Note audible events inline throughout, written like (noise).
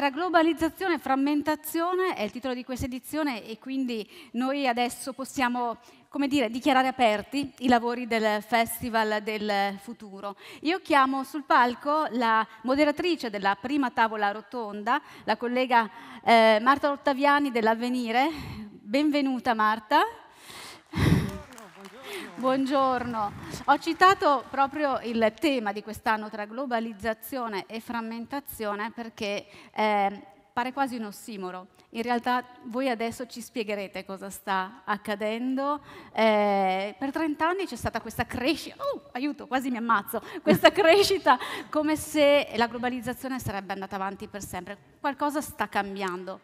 Tra globalizzazione e frammentazione è il titolo di questa edizione e quindi noi adesso possiamo come dire, dichiarare aperti i lavori del Festival del Futuro. Io chiamo sul palco la moderatrice della prima tavola rotonda, la collega eh, Marta Ottaviani dell'Avvenire. Benvenuta Marta. Buongiorno. Ho citato proprio il tema di quest'anno tra globalizzazione e frammentazione perché eh, pare quasi un ossimoro. In realtà voi adesso ci spiegherete cosa sta accadendo. Eh, per 30 anni c'è stata questa crescita, oh, aiuto, quasi mi ammazzo, (laughs) questa crescita come se la globalizzazione sarebbe andata avanti per sempre. Qualcosa sta cambiando.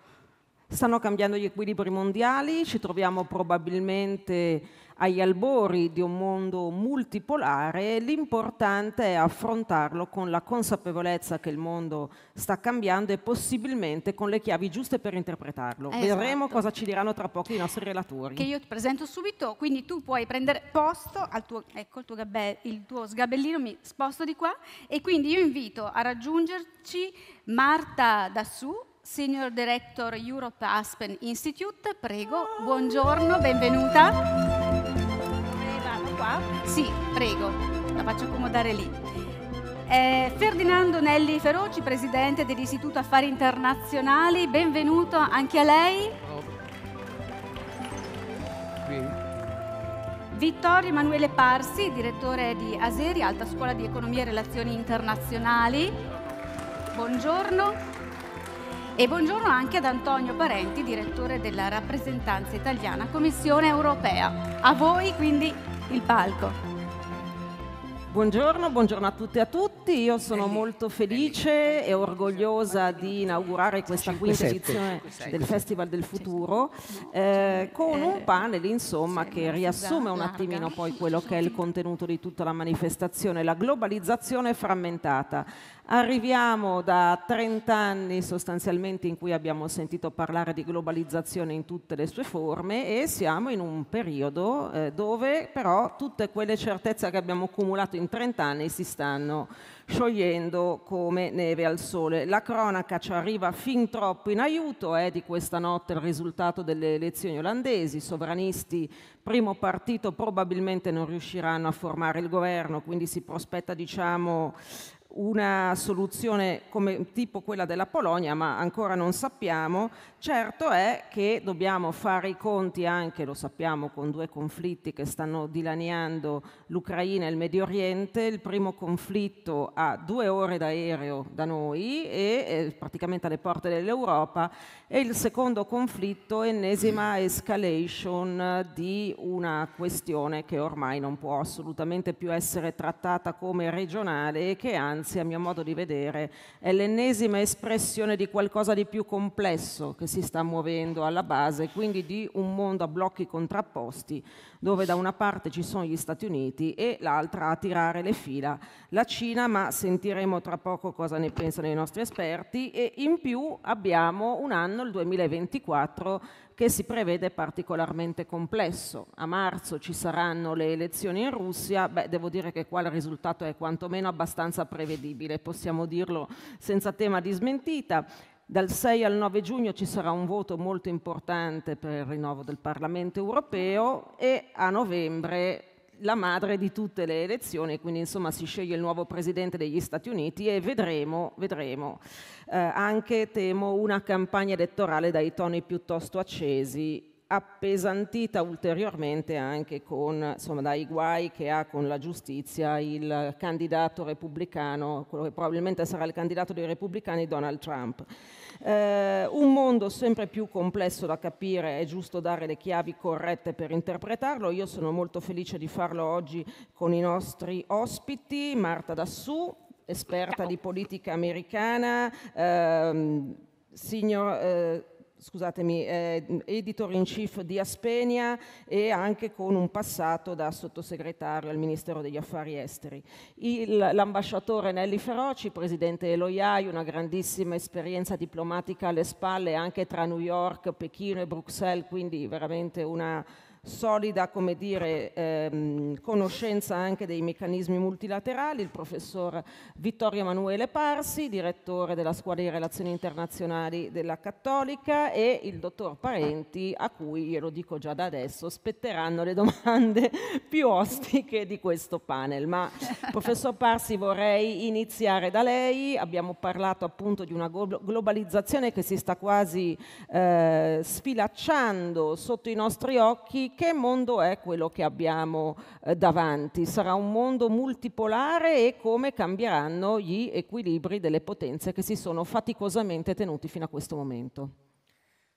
Stanno cambiando gli equilibri mondiali, ci troviamo probabilmente agli albori di un mondo multipolare, l'importante è affrontarlo con la consapevolezza che il mondo sta cambiando e possibilmente con le chiavi giuste per interpretarlo. Esatto. Vedremo cosa ci diranno tra poco i nostri relatori. Che io ti presento subito, quindi tu puoi prendere posto al tuo, ecco, il tuo, gabbe, il tuo sgabellino, mi sposto di qua e quindi io invito a raggiungerci Marta Dassù Senior Director Europe Aspen Institute. Prego, buongiorno, benvenuta qua? Sì, prego, la faccio accomodare lì. Eh, Ferdinando Nelli Feroci, presidente dell'Istituto Affari Internazionali, benvenuto anche a lei. Oh. Vittorio Emanuele Parsi, direttore di Aseri, Alta Scuola di Economia e Relazioni Internazionali. Buongiorno. E buongiorno anche ad Antonio Parenti, direttore della rappresentanza italiana Commissione Europea. A voi quindi il palco. Buongiorno, buongiorno, a tutti e a tutti. Io sono molto felice e orgogliosa di inaugurare questa quinta edizione del Festival del Futuro eh, con un panel insomma, che riassume un attimino poi quello che è il contenuto di tutta la manifestazione, la globalizzazione frammentata. Arriviamo da 30 anni sostanzialmente in cui abbiamo sentito parlare di globalizzazione in tutte le sue forme e siamo in un periodo eh, dove però tutte quelle certezze che abbiamo accumulato in in 30 anni si stanno sciogliendo come neve al sole. La cronaca ci arriva fin troppo in aiuto, è eh, di questa notte il risultato delle elezioni olandesi, i sovranisti, primo partito, probabilmente non riusciranno a formare il governo, quindi si prospetta diciamo una soluzione come tipo quella della Polonia, ma ancora non sappiamo. Certo è che dobbiamo fare i conti anche, lo sappiamo, con due conflitti che stanno dilaniando l'Ucraina e il Medio Oriente. Il primo conflitto a due ore d'aereo da noi e praticamente alle porte dell'Europa e il secondo conflitto, ennesima escalation di una questione che ormai non può assolutamente più essere trattata come regionale e che anzi, a mio modo di vedere, è l'ennesima espressione di qualcosa di più complesso che si si sta muovendo alla base, quindi di un mondo a blocchi contrapposti dove da una parte ci sono gli Stati Uniti e l'altra a tirare le fila la Cina, ma sentiremo tra poco cosa ne pensano i nostri esperti e in più abbiamo un anno, il 2024, che si prevede particolarmente complesso. A marzo ci saranno le elezioni in Russia, beh, devo dire che qua il risultato è quantomeno abbastanza prevedibile, possiamo dirlo senza tema di smentita. Dal 6 al 9 giugno ci sarà un voto molto importante per il rinnovo del Parlamento europeo e a novembre la madre di tutte le elezioni, quindi insomma si sceglie il nuovo presidente degli Stati Uniti e vedremo, vedremo. Eh, anche temo una campagna elettorale dai toni piuttosto accesi appesantita ulteriormente anche con, insomma, dai guai che ha con la giustizia il candidato repubblicano, quello che probabilmente sarà il candidato dei repubblicani, Donald Trump. Eh, un mondo sempre più complesso da capire, è giusto dare le chiavi corrette per interpretarlo. Io sono molto felice di farlo oggi con i nostri ospiti, Marta Dassù, esperta Ciao. di politica americana, ehm, signor... Eh, scusatemi, eh, editor in chief di Aspenia e anche con un passato da sottosegretario al Ministero degli Affari Esteri. Il, l'ambasciatore Nelli Feroci, presidente dell'OIAI, una grandissima esperienza diplomatica alle spalle anche tra New York, Pechino e Bruxelles, quindi veramente una solida come dire, ehm, conoscenza anche dei meccanismi multilaterali, il professor Vittorio Emanuele Parsi, direttore della scuola di relazioni internazionali della Cattolica e il dottor Parenti, a cui, glielo dico già da adesso, spetteranno le domande (laughs) più ostiche di questo panel. Ma professor Parsi vorrei iniziare da lei, abbiamo parlato appunto di una globalizzazione che si sta quasi eh, sfilacciando sotto i nostri occhi che mondo è quello che abbiamo eh, davanti? Sarà un mondo multipolare e come cambieranno gli equilibri delle potenze che si sono faticosamente tenuti fino a questo momento?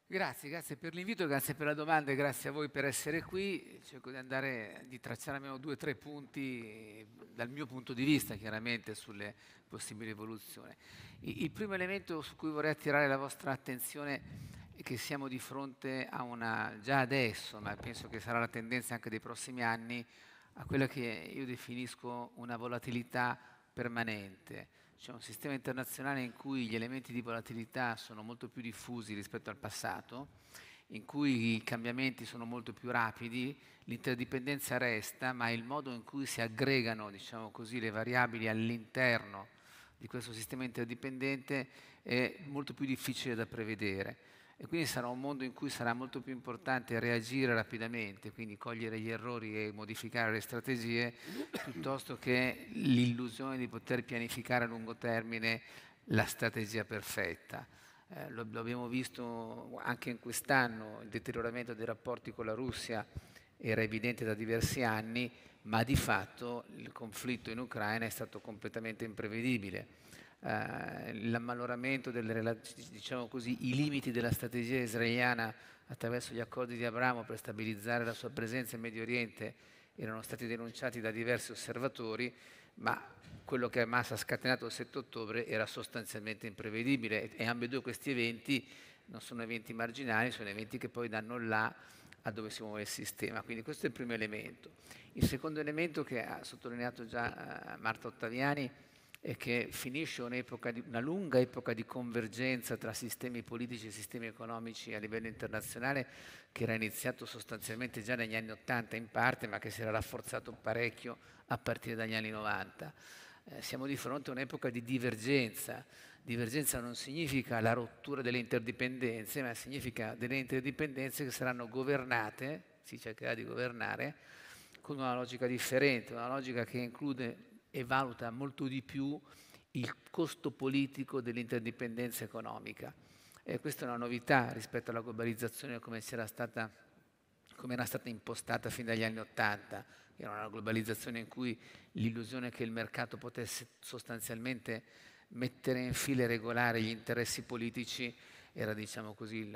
Grazie, grazie per l'invito, grazie per la domanda e grazie a voi per essere qui. Cerco di andare di tracciare almeno due o tre punti dal mio punto di vista, chiaramente, sulle possibili evoluzioni. Il primo elemento su cui vorrei attirare la vostra attenzione è che siamo di fronte a una, già adesso, ma penso che sarà la tendenza anche dei prossimi anni, a quella che io definisco una volatilità permanente. C'è un sistema internazionale in cui gli elementi di volatilità sono molto più diffusi rispetto al passato, in cui i cambiamenti sono molto più rapidi, l'interdipendenza resta, ma il modo in cui si aggregano diciamo così, le variabili all'interno di questo sistema interdipendente è molto più difficile da prevedere e quindi sarà un mondo in cui sarà molto più importante reagire rapidamente, quindi cogliere gli errori e modificare le strategie, piuttosto che l'illusione di poter pianificare a lungo termine la strategia perfetta. Eh, lo, lo, abbiamo visto anche in quest'anno, il deterioramento dei rapporti con la Russia era evidente da diversi anni, ma di fatto il conflitto in Ucraina è stato completamente imprevedibile eh, l'ammaloramento, delle, diciamo così, i limiti della strategia israeliana attraverso gli accordi di Abramo per stabilizzare la sua presenza in Medio Oriente erano stati denunciati da diversi osservatori, ma quello che Hamas ha scatenato il 7 ottobre era sostanzialmente imprevedibile e ambedue questi eventi non sono eventi marginali, sono eventi che poi danno là a dove si muove il sistema. Quindi questo è il primo elemento. Il secondo elemento che ha sottolineato già eh, Marta Ottaviani e che finisce un'epoca di, una lunga epoca di convergenza tra sistemi politici e sistemi economici a livello internazionale che era iniziato sostanzialmente già negli anni 80 in parte ma che si era rafforzato parecchio a partire dagli anni 90. Eh, siamo di fronte a un'epoca di divergenza. Divergenza non significa la rottura delle interdipendenze, ma significa delle interdipendenze che saranno governate, si cercherà di governare, con una logica differente, una logica che include e valuta molto di più il costo politico dell'interdipendenza economica. E questa è una novità rispetto alla globalizzazione come, era stata, come era stata impostata fin dagli anni Ottanta. Era una globalizzazione in cui l'illusione che il mercato potesse sostanzialmente mettere in fila e regolare gli interessi politici era diciamo così,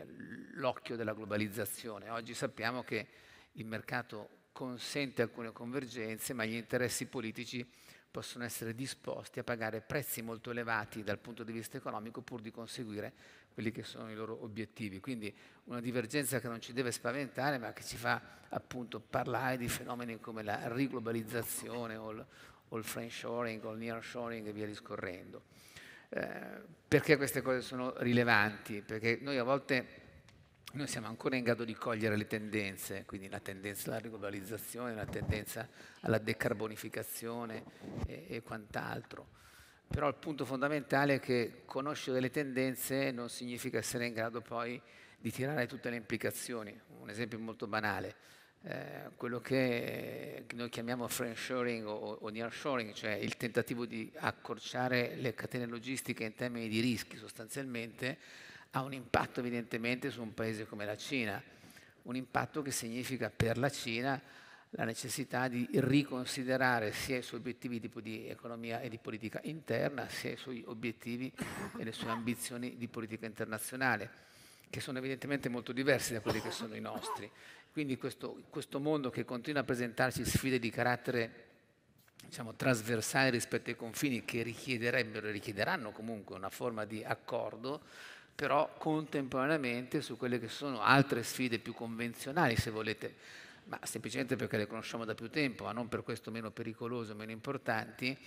l'occhio della globalizzazione. Oggi sappiamo che il mercato consente alcune convergenze, ma gli interessi politici possono essere disposti a pagare prezzi molto elevati dal punto di vista economico pur di conseguire quelli che sono i loro obiettivi. Quindi una divergenza che non ci deve spaventare ma che ci fa appunto parlare di fenomeni come la riglobalizzazione o il, o il friendshoring o il nearshoring e via discorrendo. Eh, perché queste cose sono rilevanti? Perché noi a volte noi siamo ancora in grado di cogliere le tendenze, quindi la tendenza alla globalizzazione, la tendenza alla decarbonificazione e, e quant'altro. Però il punto fondamentale è che conoscere le tendenze non significa essere in grado poi di tirare tutte le implicazioni. Un esempio molto banale, eh, quello che noi chiamiamo friendshoring o, o nearshoring, cioè il tentativo di accorciare le catene logistiche in termini di rischi sostanzialmente, ha un impatto evidentemente su un paese come la Cina, un impatto che significa per la Cina la necessità di riconsiderare sia i suoi obiettivi tipo di economia e di politica interna, sia i suoi obiettivi e le sue ambizioni di politica internazionale, che sono evidentemente molto diversi da quelli che sono i nostri. Quindi questo, questo mondo che continua a presentarci sfide di carattere diciamo, trasversali rispetto ai confini che richiederebbero e richiederanno comunque una forma di accordo, però contemporaneamente su quelle che sono altre sfide più convenzionali, se volete, ma semplicemente perché le conosciamo da più tempo, ma non per questo meno pericolose, o meno importanti,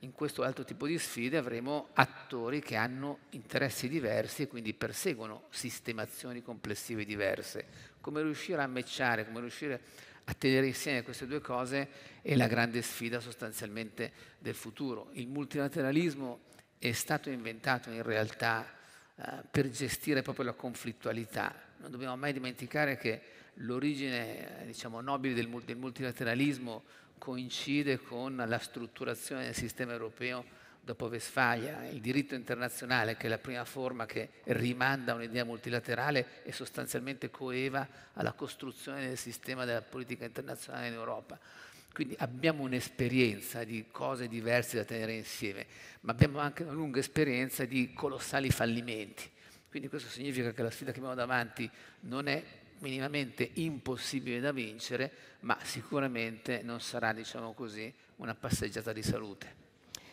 in questo altro tipo di sfide avremo attori che hanno interessi diversi e quindi perseguono sistemazioni complessive diverse. Come riuscire a mecciare, come riuscire a tenere insieme queste due cose è la grande sfida sostanzialmente del futuro. Il multilateralismo è stato inventato in realtà eh, per gestire proprio la conflittualità. Non dobbiamo mai dimenticare che l'origine eh, diciamo, nobile del, del multilateralismo coincide con la strutturazione del sistema europeo dopo Vesfalia, il diritto internazionale, che è la prima forma che rimanda a un'idea multilaterale e sostanzialmente coeva alla costruzione del sistema della politica internazionale in Europa. Quindi abbiamo un'esperienza di cose diverse da tenere insieme, ma abbiamo anche una lunga esperienza di colossali fallimenti. Quindi questo significa che la sfida che abbiamo davanti non è minimamente impossibile da vincere, ma sicuramente non sarà, diciamo così, una passeggiata di salute.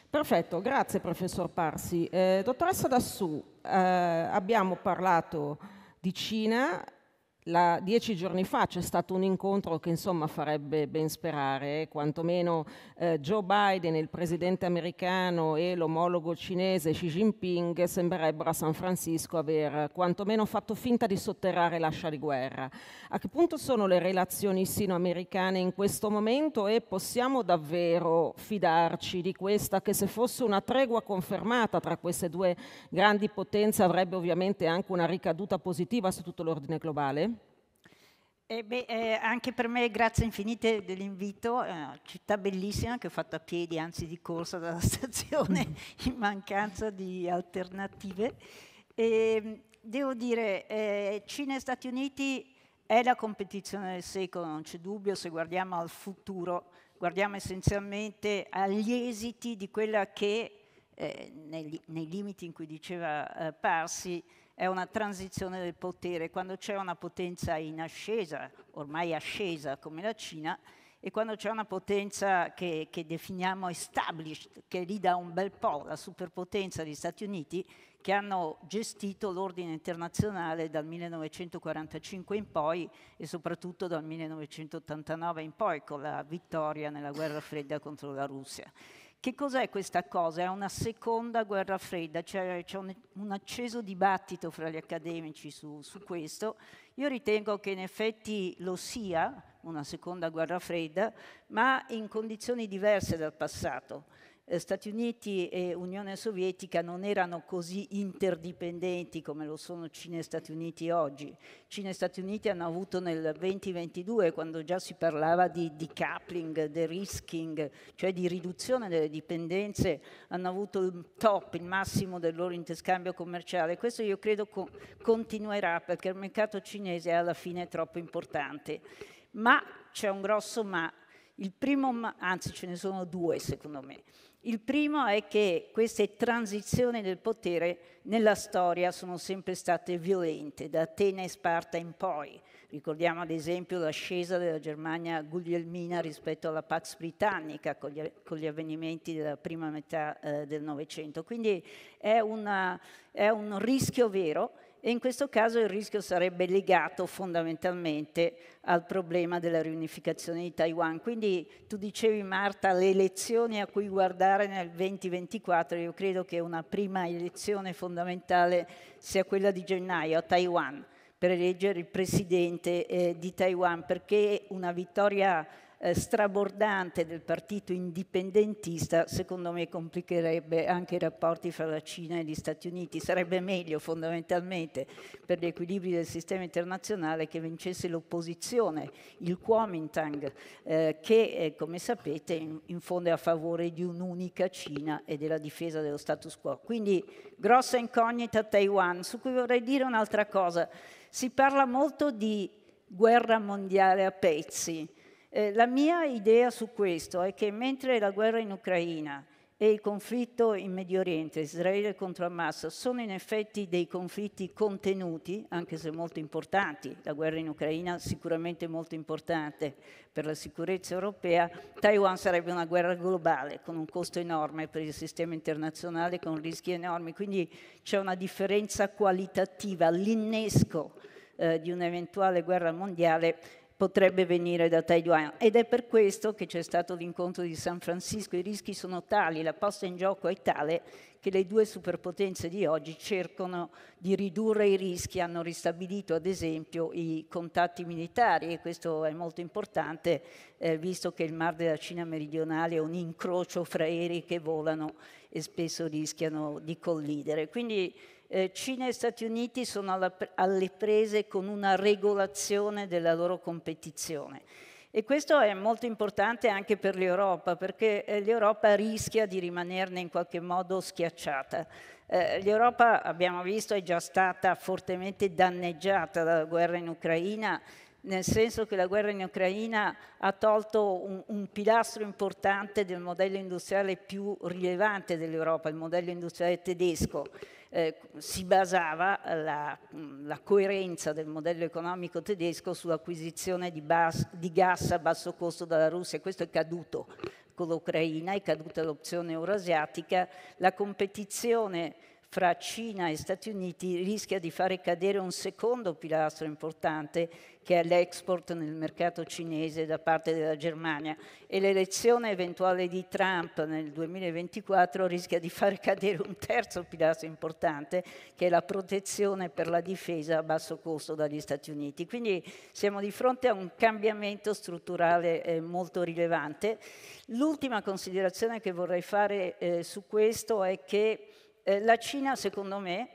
Perfetto, grazie professor Parsi. Eh, dottoressa Dassù, eh, abbiamo parlato di Cina, la, dieci giorni fa c'è stato un incontro che insomma farebbe ben sperare, eh, quantomeno eh, Joe Biden, il presidente americano e l'omologo cinese Xi Jinping sembrerebbero a San Francisco aver eh, quantomeno fatto finta di sotterrare l'ascia di guerra. A che punto sono le relazioni sino-americane in questo momento e possiamo davvero fidarci di questa che se fosse una tregua confermata tra queste due grandi potenze avrebbe ovviamente anche una ricaduta positiva su tutto l'ordine globale? Eh beh, eh, anche per me grazie infinite dell'invito, è eh, una città bellissima che ho fatto a piedi, anzi di corsa dalla (laughs) stazione mm. in mancanza di alternative. E, devo dire, eh, Cina e Stati Uniti è la competizione del secolo, non c'è dubbio, se guardiamo al futuro, guardiamo essenzialmente agli esiti di quella che, eh, nei, nei, limiti in cui diceva eh, Parsi, è una transizione del potere, quando c'è una potenza in ascesa, ormai ascesa come la Cina, e quando c'è una potenza che, che, definiamo established, che lì da un bel po', la superpotenza degli Stati Uniti, che hanno gestito l'ordine internazionale dal 1945 in poi e soprattutto dal 1989 in poi, con la vittoria nella guerra fredda contro la Russia. Che cos'è questa cosa? È una seconda guerra fredda, c'è, cioè c'è un, un, acceso dibattito fra gli accademici su, su questo. Io ritengo che in effetti lo sia, una seconda guerra fredda, ma in condizioni diverse dal passato eh, Stati Uniti e Unione Sovietica non erano così interdipendenti come lo sono Cina e Stati Uniti oggi. Cina e Stati Uniti hanno avuto nel 2022, quando già si parlava di decoupling, de-risking, cioè di riduzione delle dipendenze, hanno avuto il top, il massimo del loro interscambio commerciale. Questo io credo co- continuerà perché il mercato cinese è alla fine troppo importante. Ma c'è un grosso ma il primo, ma, anzi ce ne sono due secondo me. Il primo è che queste transizioni del potere nella storia sono sempre state violente, da Atene e Sparta in poi. Ricordiamo ad esempio l'ascesa della Germania guglielmina rispetto alla Pax Britannica con gli, con gli avvenimenti della prima metà eh, del Novecento. Quindi è, una, è un rischio vero e in questo caso il rischio sarebbe legato fondamentalmente al problema della riunificazione di Taiwan. Quindi tu dicevi Marta le elezioni a cui guardare nel 2024, io credo che una prima elezione fondamentale sia quella di gennaio a Taiwan per eleggere il presidente eh, di Taiwan perché una vittoria eh, strabordante del partito indipendentista, secondo me complicherebbe anche i rapporti fra la Cina e gli Stati Uniti. Sarebbe meglio fondamentalmente per gli equilibri del sistema internazionale che vincesse l'opposizione, il Kuomintang, eh, che eh, come sapete in, in fondo è a favore di un'unica Cina e della difesa dello status quo. Quindi grossa incognita Taiwan, su cui vorrei dire un'altra cosa. Si parla molto di guerra mondiale a pezzi. Eh, la mia idea su questo è che mentre la guerra in Ucraina e il conflitto in Medio Oriente, Israele contro Hamas, sono in effetti dei conflitti contenuti, anche se molto importanti. La guerra in Ucraina sicuramente molto importante per la sicurezza europea. Taiwan sarebbe una guerra globale con un costo enorme per il sistema internazionale, con rischi enormi. Quindi c'è una differenza qualitativa, l'innesco eh, di un'eventuale guerra mondiale potrebbe venire da Taiwan ed è per questo che c'è stato l'incontro di San Francisco, i rischi sono tali, la posta in gioco è tale che le due superpotenze di oggi cercano di ridurre i rischi, hanno ristabilito ad esempio i contatti militari e questo è molto importante eh, visto che il Mar della Cina meridionale è un incrocio fra aerei che volano e spesso rischiano di collidere. Quindi eh, Cina e Stati Uniti sono alla, alle prese con una regolazione della loro competizione. E questo è molto importante anche per l'Europa, perché eh, l'Europa rischia di rimanerne in qualche modo schiacciata. Eh, L'Europa, abbiamo visto, è già stata fortemente danneggiata dalla guerra in Ucraina, nel senso che la guerra in Ucraina ha tolto un, un pilastro importante del modello industriale più rilevante dell'Europa, il modello industriale tedesco eh, si basava la, la, coerenza del modello economico tedesco sull'acquisizione di, bas, di gas a basso costo dalla Russia questo è caduto con l'Ucraina, è caduta l'opzione eurasiatica, la competizione fra Cina e Stati Uniti rischia di fare cadere un secondo pilastro importante che è l'export nel mercato cinese da parte della Germania e l'elezione eventuale di Trump nel 2024 rischia di far cadere un terzo pilastro importante che è la protezione per la difesa a basso costo dagli Stati Uniti. Quindi siamo di fronte a un cambiamento strutturale eh, molto rilevante. L'ultima considerazione che vorrei fare eh, su questo è che eh, la Cina, secondo me,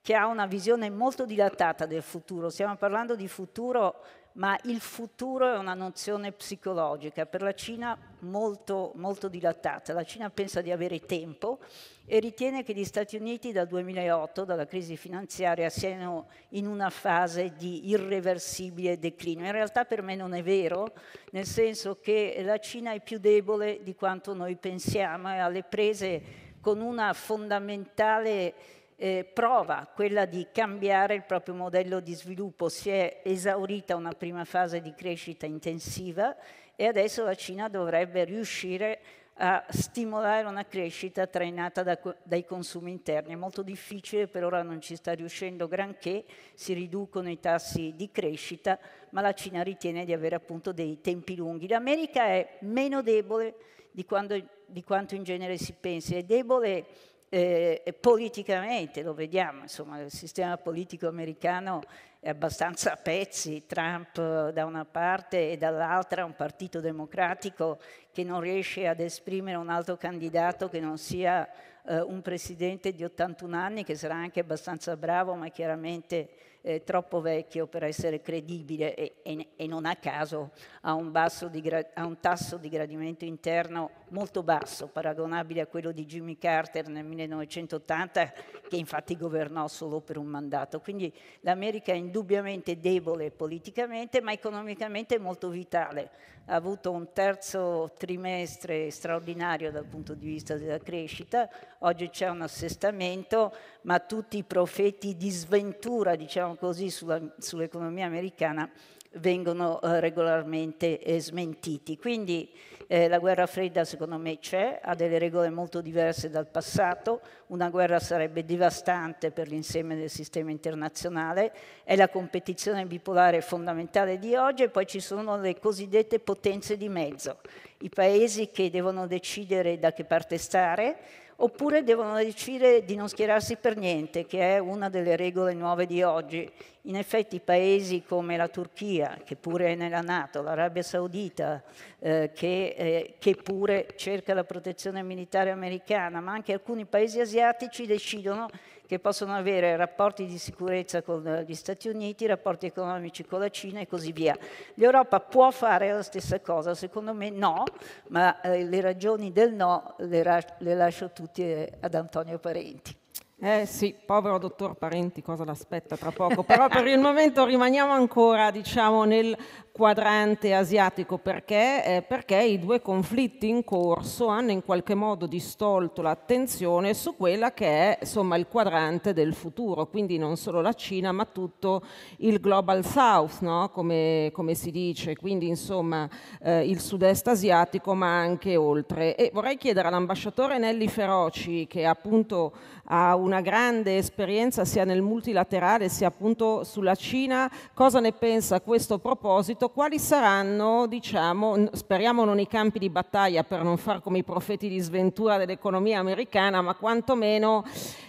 che ha una visione molto dilatata del futuro, stiamo parlando di futuro, ma il futuro è una nozione psicologica, per la Cina molto, molto dilatata. La Cina pensa di avere tempo e ritiene che gli Stati Uniti dal 2008, dalla crisi finanziaria, siano in una fase di irreversibile declino. In realtà per me non è vero, nel senso che la Cina è più debole di quanto noi pensiamo, è alle prese con una fondamentale eh, prova, quella di cambiare il proprio modello di sviluppo. Si è esaurita una prima fase di crescita intensiva e adesso la Cina dovrebbe riuscire a stimolare una crescita trainata da, dai consumi interni. È molto difficile, per ora non ci sta riuscendo granché, si riducono i tassi di crescita, ma la Cina ritiene di avere appunto dei tempi lunghi. L'America è meno debole di, quando, di quanto in genere si pensi, è debole eh, politicamente, lo vediamo, insomma, il sistema politico americano è abbastanza a pezzi, Trump eh, da una parte e dall'altra un partito democratico che non riesce ad esprimere un altro candidato che non sia eh, un presidente di 81 anni, che sarà anche abbastanza bravo, ma chiaramente eh, troppo vecchio per essere credibile e, e, e, non a caso ha un, di, ha un tasso di gradimento interno molto basso, paragonabile a quello di Jimmy Carter nel 1980, che infatti governò solo per un mandato. Quindi l'America è indubbiamente debole politicamente, ma economicamente molto vitale. Ha avuto un terzo trimestre straordinario dal punto di vista della crescita, oggi c'è un assestamento, ma tutti i profeti di sventura, diciamo così, sulla, sull'economia americana vengono eh, regolarmente eh, smentiti. Quindi eh, la guerra fredda secondo me c'è, ha delle regole molto diverse dal passato, una guerra sarebbe devastante per l'insieme del sistema internazionale, è la competizione bipolare fondamentale di oggi e poi ci sono le cosiddette potenze di mezzo, i paesi che devono decidere da che parte stare oppure devono decidere di non schierarsi per niente, che è una delle regole nuove di oggi. In effetti paesi come la Turchia, che pure è nella Nato, l'Arabia Saudita, eh, che, eh, che pure cerca la protezione militare americana, ma anche alcuni paesi asiatici decidono che possono avere rapporti di sicurezza con eh, gli Stati Uniti, rapporti economici con la Cina e così via. L'Europa può fare la stessa cosa? Secondo me no, ma eh, le ragioni del no le, ra- le lascio tutte ad Antonio Parenti. Eh sì, povero dottor Parenti, cosa l'aspetta tra poco, però per il momento rimaniamo ancora diciamo, nel quadrante asiatico perché? Eh, perché i due conflitti in corso hanno in qualche modo distolto l'attenzione su quella che è insomma, il quadrante del futuro, quindi non solo la Cina ma tutto il Global South, no? come, come, si dice, quindi insomma eh, il sud-est asiatico ma anche oltre. E vorrei chiedere all'ambasciatore Nelli Feroci che appunto ha una grande esperienza sia nel multilaterale sia appunto sulla Cina, cosa ne pensa a questo proposito? Quali saranno, diciamo, speriamo non i campi di battaglia per non far come i profeti di sventura dell'economia americana, ma quantomeno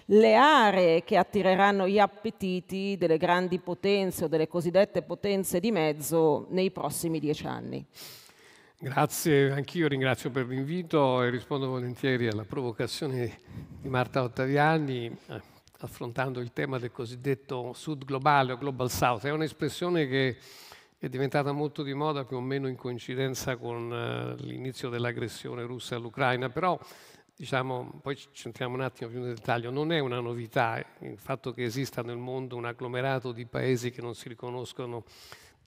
le aree che attireranno gli appetiti delle grandi potenze o delle cosiddette potenze di mezzo nei prossimi dieci anni? Grazie, anch'io ringrazio per l'invito e rispondo volentieri alla provocazione di Marta Ottaviani eh, affrontando il tema del cosiddetto sud globale o global south. È un'espressione che è diventata molto di moda più o meno in coincidenza con eh, l'inizio dell'aggressione russa all'Ucraina, però diciamo, poi ci entriamo un attimo più nel dettaglio, non è una novità eh, il fatto che esista nel mondo un agglomerato di paesi che non si riconoscono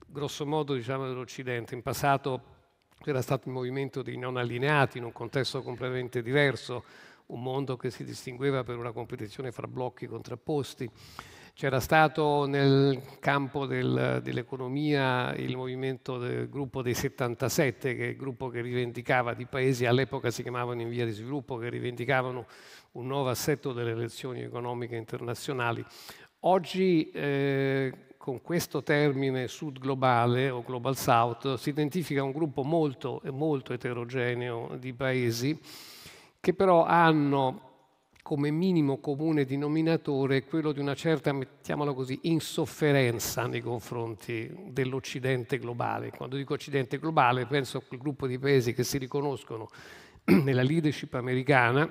grosso modo diciamo, dell'Occidente. In passato c'era stato il movimento dei non allineati in un contesto completamente diverso, un mondo che si distingueva per una competizione fra blocchi contrapposti. C'era stato nel campo del, dell'economia il movimento del gruppo dei 77, che è il gruppo che rivendicava di paesi all'epoca si chiamavano in via di sviluppo, che rivendicavano un nuovo assetto delle relazioni economiche internazionali. Oggi eh, con questo termine sud globale o global south si identifica un gruppo molto, molto eterogeneo di paesi che però hanno come minimo comune denominatore quello di una certa, mettiamola così, insofferenza nei confronti dell'Occidente globale. Quando dico Occidente globale penso a quel gruppo di paesi che si riconoscono (clears throat) nella leadership americana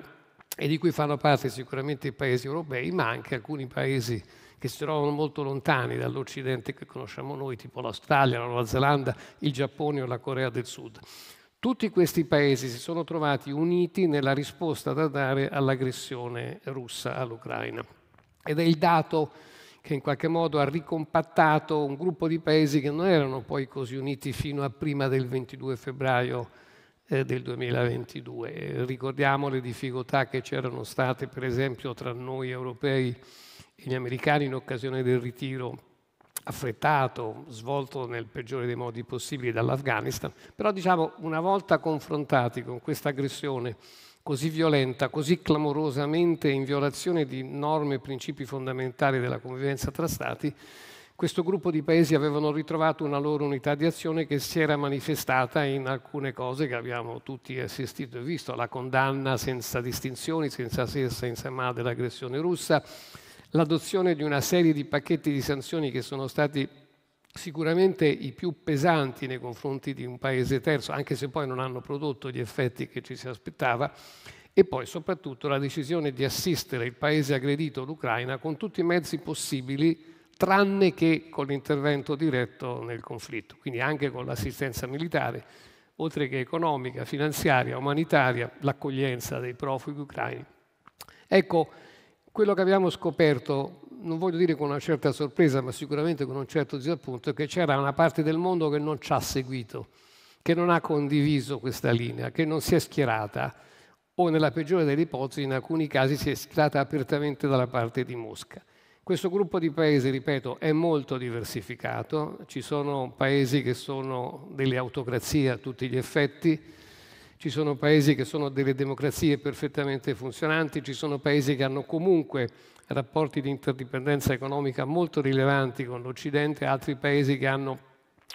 e di cui fanno parte sicuramente i paesi europei, ma anche alcuni paesi che si trovano molto lontani dall'Occidente che conosciamo noi, tipo l'Australia, la Nuova Zelanda, il Giappone o la Corea del Sud. Tutti questi paesi si sono trovati uniti nella risposta da dare all'aggressione russa all'Ucraina. Ed è il dato che in qualche modo ha ricompattato un gruppo di paesi che non erano poi così uniti fino a prima del 22 febbraio eh, del 2022. Ricordiamo le difficoltà che c'erano state, per esempio, tra noi europei gli americani in occasione del ritiro affrettato, svolto nel peggiore dei modi possibili dall'Afghanistan, però diciamo una volta confrontati con questa aggressione così violenta, così clamorosamente in violazione di norme e principi fondamentali della convivenza tra Stati, questo gruppo di paesi avevano ritrovato una loro unità di azione che si era manifestata in alcune cose che abbiamo tutti assistito e visto, la condanna senza distinzioni, senza se e senza ma dell'aggressione russa, l'adozione di una serie di pacchetti di sanzioni che sono stati sicuramente i più pesanti nei confronti di un paese terzo, anche se poi non hanno prodotto gli effetti che ci si aspettava, e poi soprattutto la decisione di assistere il paese aggredito, l'Ucraina, con tutti i mezzi possibili, tranne che con l'intervento diretto nel conflitto, quindi anche con l'assistenza militare, oltre che economica, finanziaria, umanitaria, l'accoglienza dei profughi ucraini. Ecco, quello che abbiamo scoperto, non voglio dire con una certa sorpresa, ma sicuramente con un certo disappunto, è che c'era una parte del mondo che non ci ha seguito, che non ha condiviso questa linea, che non si è schierata o nella peggiore delle ipotesi in alcuni casi si è schierata apertamente dalla parte di Mosca. Questo gruppo di paesi, ripeto, è molto diversificato, ci sono paesi che sono delle autocrazie a tutti gli effetti, ci sono paesi che sono delle democrazie perfettamente funzionanti, ci sono paesi che hanno comunque rapporti di interdipendenza economica molto rilevanti con l'Occidente, altri paesi che hanno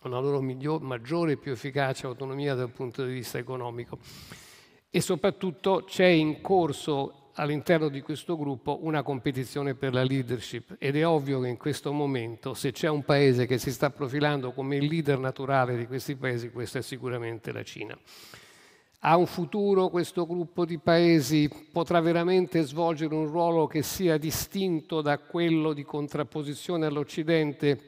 una loro migliore, maggiore e più efficace autonomia dal punto di vista economico. E soprattutto c'è in corso all'interno di questo gruppo una competizione per la leadership ed è ovvio che in questo momento se c'è un paese che si sta profilando come il leader naturale di questi paesi, questo è sicuramente la Cina. Ha un futuro questo gruppo di paesi? Potrà veramente svolgere un ruolo che sia distinto da quello di contrapposizione all'Occidente?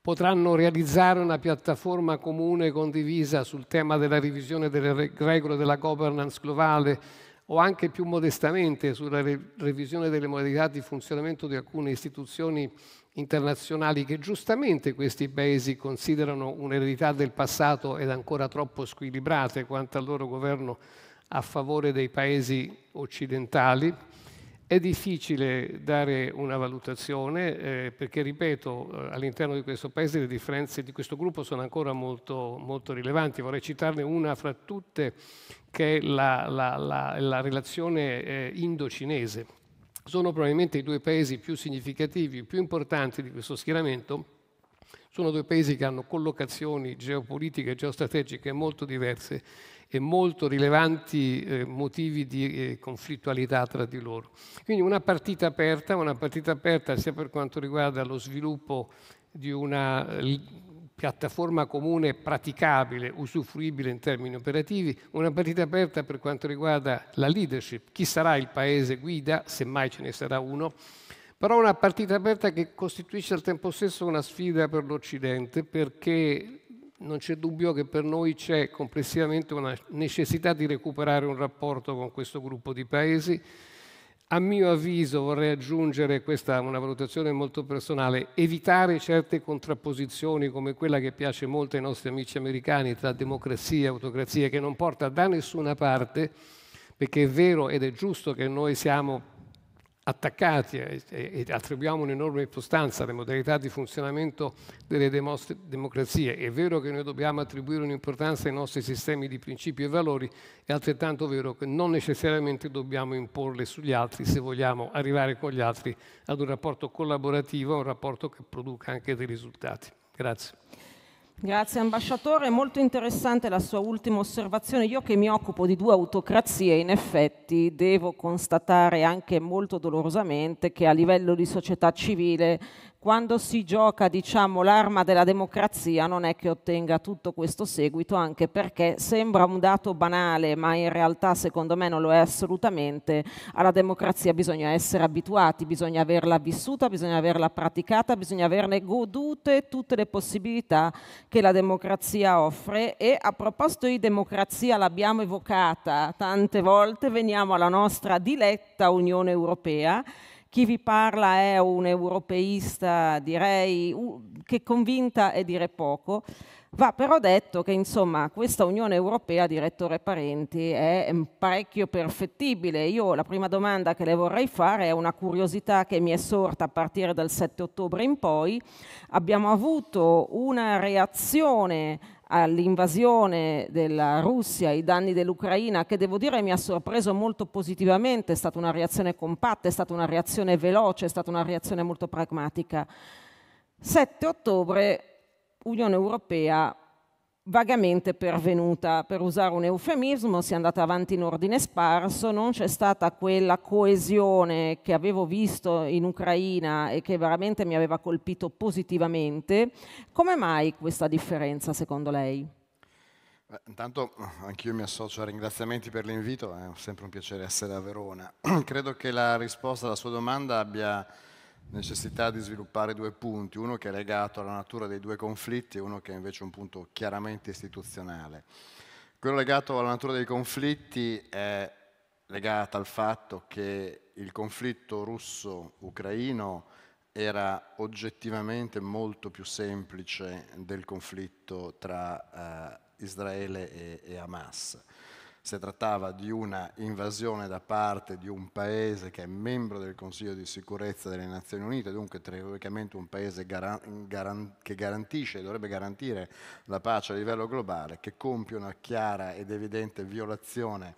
potranno realizzare una piattaforma comune condivisa sul tema della revisione delle regole della governance globale o anche più modestamente sulla re- revisione delle modalità di funzionamento di alcune istituzioni internazionali che giustamente questi paesi considerano un'eredità del passato ed ancora troppo squilibrate quanto al loro governo a favore dei paesi occidentali. È difficile dare una valutazione eh, perché, ripeto, eh, all'interno di questo paese le differenze di questo gruppo sono ancora molto, molto rilevanti. Vorrei citarne una fra tutte che è la, la, la, la relazione eh, indocinese sono probabilmente i due paesi più significativi, più importanti di questo schieramento. Sono due paesi che hanno collocazioni geopolitiche e geostrategiche molto diverse e molto rilevanti eh, motivi di eh, conflittualità tra di loro. Quindi una partita aperta, una partita aperta sia per quanto riguarda lo sviluppo di una piattaforma comune praticabile, usufruibile in termini operativi, una partita aperta per quanto riguarda la leadership, chi sarà il paese guida, se mai ce ne sarà uno, però una partita aperta che costituisce al tempo stesso una sfida per l'Occidente perché non c'è dubbio che per noi c'è complessivamente una necessità di recuperare un rapporto con questo gruppo di paesi a mio avviso vorrei aggiungere, questa una valutazione molto personale, evitare certe contrapposizioni come quella che piace molto ai nostri amici americani tra democrazia e autocrazia che non porta da nessuna parte, perché è vero ed è giusto che noi siamo attaccati e, attribuiamo un'enorme importanza alle modalità di funzionamento delle democrazie. È vero che noi dobbiamo attribuire un'importanza ai nostri sistemi di principi e valori, è altrettanto vero che non necessariamente dobbiamo imporle sugli altri se vogliamo arrivare con gli altri ad un rapporto collaborativo, un rapporto che produca anche dei risultati. Grazie. Grazie ambasciatore, molto interessante la sua ultima osservazione. Io che mi occupo di due autocrazie, in effetti devo constatare anche molto dolorosamente che a livello di società civile quando si gioca diciamo, l'arma della democrazia non è che ottenga tutto questo seguito, anche perché sembra un dato banale, ma in realtà secondo me non lo è assolutamente, alla democrazia bisogna essere abituati, bisogna averla vissuta, bisogna averla praticata, bisogna averne godute tutte le possibilità che la democrazia offre e a proposito di democrazia l'abbiamo evocata tante volte, veniamo alla nostra diletta Unione Europea chi vi parla è un europeista, direi, che convinta è dire poco. Va però detto che insomma questa Unione Europea, direttore Parenti, è mm, parecchio perfettibile. Io la prima domanda che le vorrei fare è una curiosità che mi è sorta a partire dal 7 ottobre in poi. Abbiamo avuto una reazione all'invasione della Russia, ai danni dell'Ucraina, che devo dire mi ha sorpreso molto positivamente, è stata una reazione compatta, è stata una reazione veloce, è stata una reazione molto pragmatica. 7 ottobre Unione Europea vagamente pervenuta, per usare un eufemismo, si è andata avanti in ordine sparso, non c'è stata quella coesione che avevo visto in Ucraina e che veramente mi aveva colpito positivamente. Come mai questa differenza secondo lei? Beh, intanto anch'io mi associo ai ringraziamenti per l'invito, è sempre un piacere essere a Verona. (clears throat) Credo che la risposta alla sua domanda abbia necessità di sviluppare due punti, uno che è legato alla natura dei due conflitti e uno che è invece un punto chiaramente istituzionale. Quello legato alla natura dei conflitti è legato al fatto che il conflitto russo-ucraino era oggettivamente molto più semplice del conflitto tra eh, Israele e, e Hamas si trattava di una invasione da parte di un paese che è membro del Consiglio di sicurezza delle Nazioni Unite, dunque teoricamente un paese garan- garan- che garantisce e dovrebbe garantire la pace a livello globale, che compie una chiara ed evidente violazione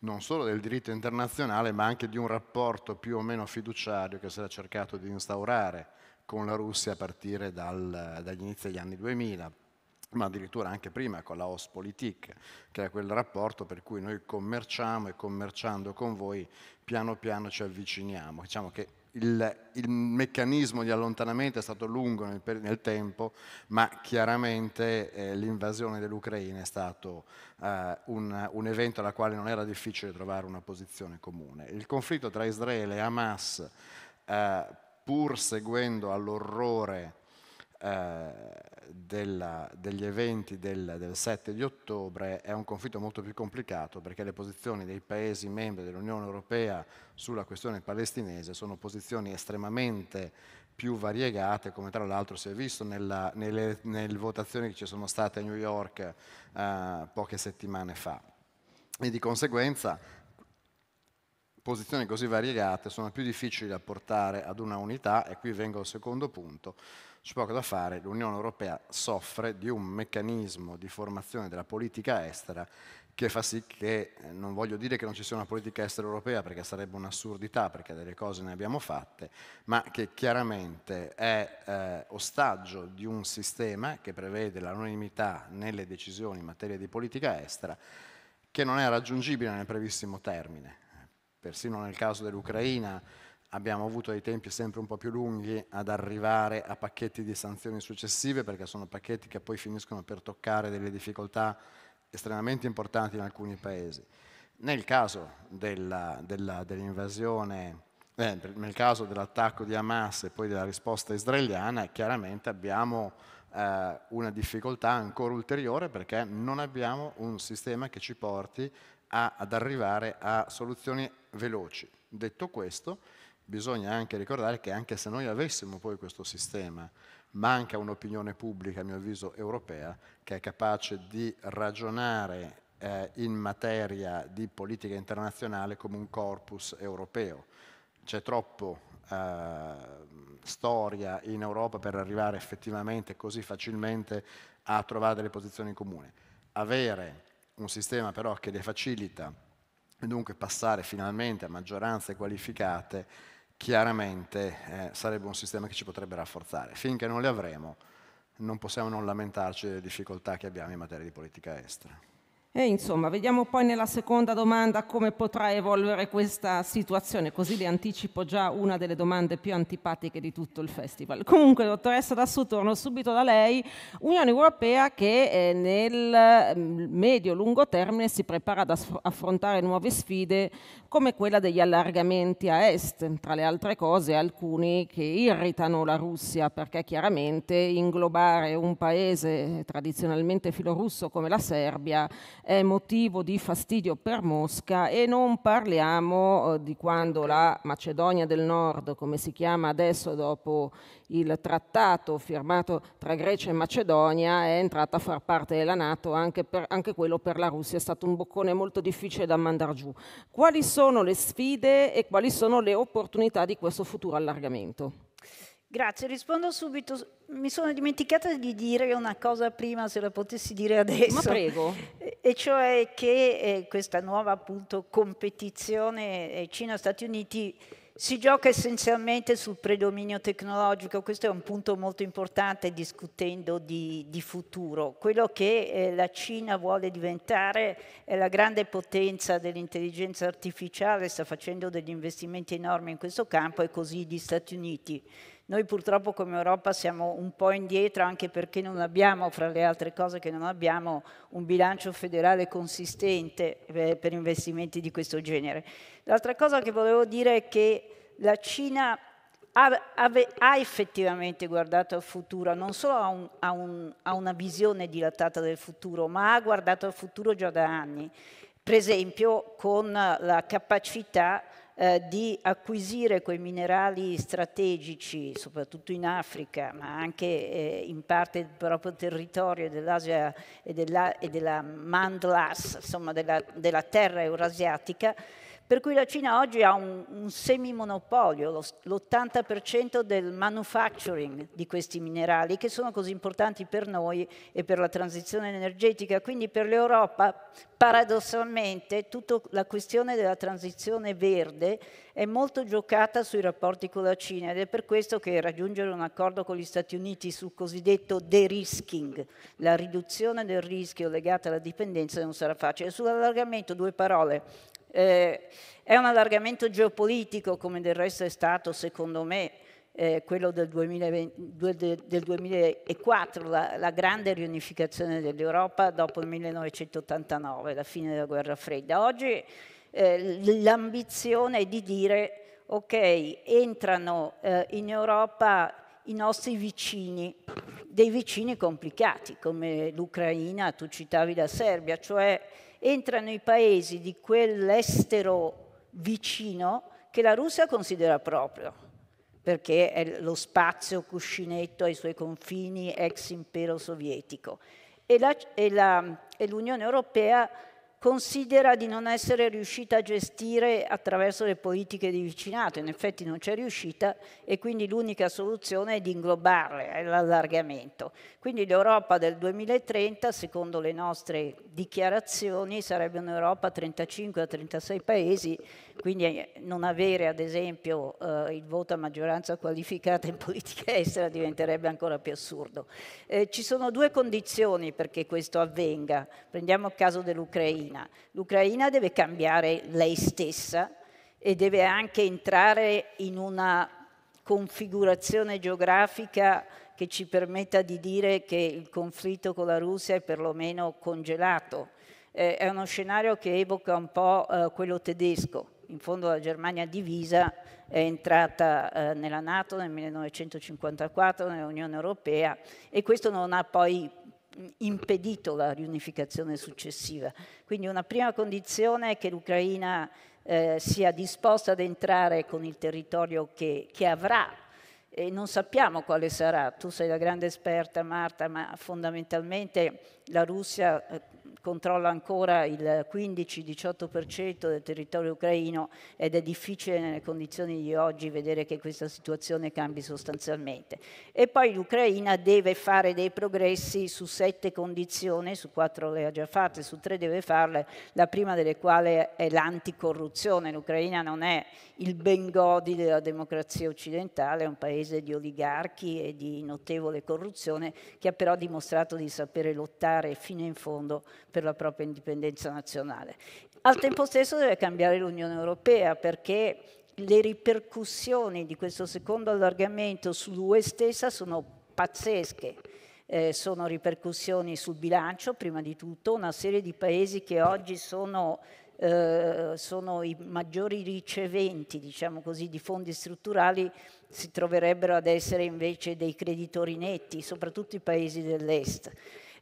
non solo del diritto internazionale, ma anche di un rapporto più o meno fiduciario che si era cercato di instaurare con la Russia a partire dal, dagli inizi degli anni 2000 ma addirittura anche prima con la Ostpolitik, che è quel rapporto per cui noi commerciamo e commerciando con voi piano piano ci avviciniamo. Diciamo che il, il meccanismo di allontanamento è stato lungo nel, nel tempo, ma chiaramente eh, l'invasione dell'Ucraina è stato eh, un, un, evento alla quale non era difficile trovare una posizione comune. Il conflitto tra Israele e Hamas, eh, pur seguendo all'orrore eh, della, degli eventi del, del, 7 di ottobre è un conflitto molto più complicato perché le posizioni dei Paesi membri dell'Unione Europea sulla questione palestinese sono posizioni estremamente più variegate, come tra l'altro si è visto nella, nelle, nelle, votazioni che ci sono state a New York eh, poche settimane fa. E di conseguenza posizioni così variegate sono più difficili da portare ad una unità e qui vengo al secondo punto c'è poco da fare, l'Unione Europea soffre di un meccanismo di formazione della politica estera che fa sì che, eh, non voglio dire che non ci sia una politica estera europea perché sarebbe un'assurdità, perché delle cose ne abbiamo fatte, ma che chiaramente è eh, ostaggio di un sistema che prevede l'anonimità nelle decisioni in materia di politica estera che non è raggiungibile nel brevissimo termine. Persino nel caso dell'Ucraina abbiamo avuto dei tempi sempre un po' più lunghi ad arrivare a pacchetti di sanzioni successive perché sono pacchetti che poi finiscono per toccare delle difficoltà estremamente importanti in alcuni paesi. Nel caso della, della, dell'invasione eh, nel caso dell'attacco di Hamas e poi della risposta israeliana, chiaramente abbiamo eh, una difficoltà ancora ulteriore perché non abbiamo un sistema che ci porti a, ad arrivare a soluzioni veloci. Detto questo, bisogna anche ricordare che anche se noi avessimo poi questo sistema, manca un'opinione pubblica, a mio avviso, europea, che è capace di ragionare eh, in materia di politica internazionale come un corpus europeo. C'è troppo eh, storia in Europa per arrivare effettivamente così facilmente a trovare delle posizioni comuni. Avere un sistema però che le facilita, e dunque passare finalmente a maggioranze qualificate, chiaramente eh, sarebbe un sistema che ci potrebbe rafforzare. Finché non le avremo non possiamo non lamentarci delle difficoltà che abbiamo in materia di politica estera. E insomma, vediamo poi nella seconda domanda come potrà evolvere questa situazione, così le anticipo già una delle domande più antipatiche di tutto il festival. Comunque, dottoressa Dassu, torno subito da lei. Unione Europea che eh, nel mm, medio-lungo termine si prepara ad affrontare nuove sfide come quella degli allargamenti a est, tra le altre cose alcuni che irritano la Russia perché chiaramente inglobare un paese tradizionalmente filorusso come la Serbia è motivo di fastidio per Mosca e non parliamo eh, di quando la Macedonia del Nord, come si chiama adesso dopo il trattato firmato tra Grecia e Macedonia, è entrata a far parte della Nato, anche, per, anche quello per la Russia è stato un boccone molto difficile da mandare giù. Quali sono le sfide e quali sono le opportunità di questo futuro allargamento? Grazie, rispondo subito. Mi sono dimenticata di dire una cosa prima, se la potessi dire adesso. Ma prego. (laughs) e cioè che eh, questa nuova appunto, competizione eh, Cina-Stati Uniti si gioca essenzialmente sul predominio tecnologico, questo è un punto molto importante discutendo di, di futuro. Quello che eh, la Cina vuole diventare è la grande potenza dell'intelligenza artificiale, sta facendo degli investimenti enormi in questo campo e così gli Stati Uniti. Noi purtroppo come Europa siamo un po' indietro anche perché non abbiamo, fra le altre cose che non abbiamo, un bilancio federale consistente eh, per investimenti di questo genere. L'altra cosa che volevo dire è che la Cina ha, ha effettivamente guardato al futuro, non solo ha, un, ha, un, ha una visione dilatata del futuro, ma ha guardato al futuro già da anni. Per esempio con la capacità eh, di acquisire quei minerali strategici, soprattutto in Africa, ma anche eh, in parte del proprio territorio dell'Asia e della, e della Mandlas, insomma della, della terra eurasiatica, per cui la Cina oggi ha un, un semimonopolio, l'80% del manufacturing di questi minerali che sono così importanti per noi e per la transizione energetica, quindi per l'Europa paradossalmente tutta la questione della transizione verde è molto giocata sui rapporti con la Cina ed è per questo che raggiungere un accordo con gli Stati Uniti sul cosiddetto de-risking, la riduzione del rischio legato alla dipendenza non sarà facile. Sull'allargamento due parole, eh, è un allargamento geopolitico, come del resto è stato, secondo me, eh, quello del, 2020, del 2004, la, la, grande riunificazione dell'Europa dopo il 1989, la fine della guerra fredda. Oggi eh, l'ambizione è di dire, ok, entrano eh, in Europa i nostri vicini, dei vicini complicati come l'Ucraina, tu citavi la Serbia, cioè entrano i paesi di quell'estero vicino che la Russia considera proprio, perché è lo spazio cuscinetto ai suoi confini ex impero sovietico. E, la, e, la, e l'Unione Europea considera di non essere riuscita a gestire attraverso le politiche di vicinato, in effetti non c'è riuscita e quindi l'unica soluzione è di inglobarle, è l'allargamento. Quindi l'Europa del 2030, secondo le nostre dichiarazioni, sarebbe un'Europa a 35-36 paesi quindi eh, non avere ad esempio eh, il voto a maggioranza qualificata in politica estera diventerebbe ancora più assurdo. Eh, ci sono due condizioni perché questo avvenga. Prendiamo il caso dell'Ucraina. L'Ucraina deve cambiare lei stessa e deve anche entrare in una configurazione geografica che ci permetta di dire che il conflitto con la Russia è perlomeno congelato. Eh, è uno scenario che evoca un po' eh, quello tedesco in fondo la Germania divisa è entrata eh, nella Nato nel 1954, nell'Unione Europea e questo non ha poi mm, impedito la riunificazione successiva. Quindi una prima condizione è che l'Ucraina eh, sia disposta ad entrare con il territorio che, che avrà e non sappiamo quale sarà. Tu sei la grande esperta Marta, ma fondamentalmente la Russia eh, controlla ancora il 15-18% del territorio ucraino ed è difficile nelle condizioni di oggi vedere che questa situazione cambi sostanzialmente. E poi l'Ucraina deve fare dei progressi su sette condizioni, su quattro le ha già fatte, su tre deve farle, la prima delle quali è l'anticorruzione. L'Ucraina non è il Bengodi della democrazia occidentale, è un paese di oligarchi e di notevole corruzione che ha però dimostrato di sapere lottare fino in fondo per la propria indipendenza nazionale. Al tempo stesso deve cambiare l'Unione Europea perché le ripercussioni di questo secondo allargamento sull'UE stessa sono pazzesche. Eh, sono ripercussioni sul bilancio, prima di tutto, una serie di paesi che oggi sono, eh, sono i maggiori riceventi diciamo così, di fondi strutturali si troverebbero ad essere invece dei creditori netti, soprattutto i paesi dell'Est.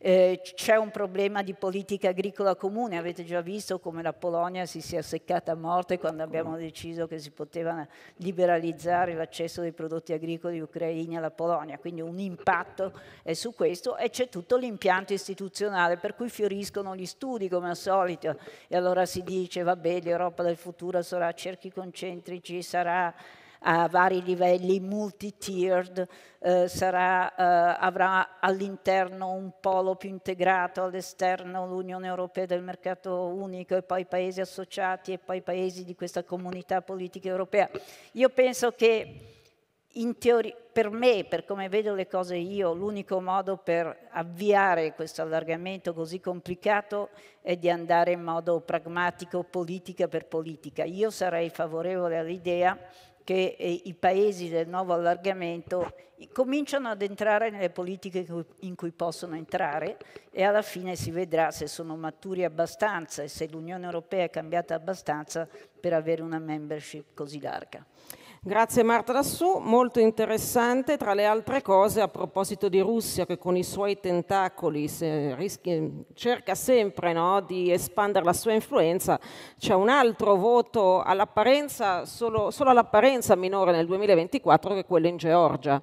Eh, c'è un problema di politica agricola comune, avete già visto come la Polonia si sia seccata a morte quando abbiamo deciso che si poteva liberalizzare l'accesso dei prodotti agricoli ucraini alla Polonia, quindi un impatto è su questo e c'è tutto l'impianto istituzionale per cui fioriscono gli studi come al solito e allora si dice vabbè l'Europa del futuro sarà cerchi concentrici, sarà a vari livelli, multi-tiered, eh, sarà, eh, avrà all'interno un polo più integrato, all'esterno l'Unione Europea del mercato unico e poi paesi associati e poi paesi di questa comunità politica europea. Io penso che Teoria, per me, per come vedo le cose io, l'unico modo per avviare questo allargamento così complicato è di andare in modo pragmatico, politica per politica. Io sarei favorevole all'idea che eh, i paesi del nuovo allargamento cominciano ad entrare nelle politiche in cui possono entrare e alla fine si vedrà se sono maturi abbastanza e se l'Unione Europea è cambiata abbastanza per avere una membership così larga. Grazie Marta Lassù, molto interessante tra le altre cose a proposito di Russia che con i suoi tentacoli se rischi, cerca sempre no, di espandere la sua influenza, c'è un altro voto all'apparenza, solo, solo all'apparenza minore nel 2024 che è quello in Georgia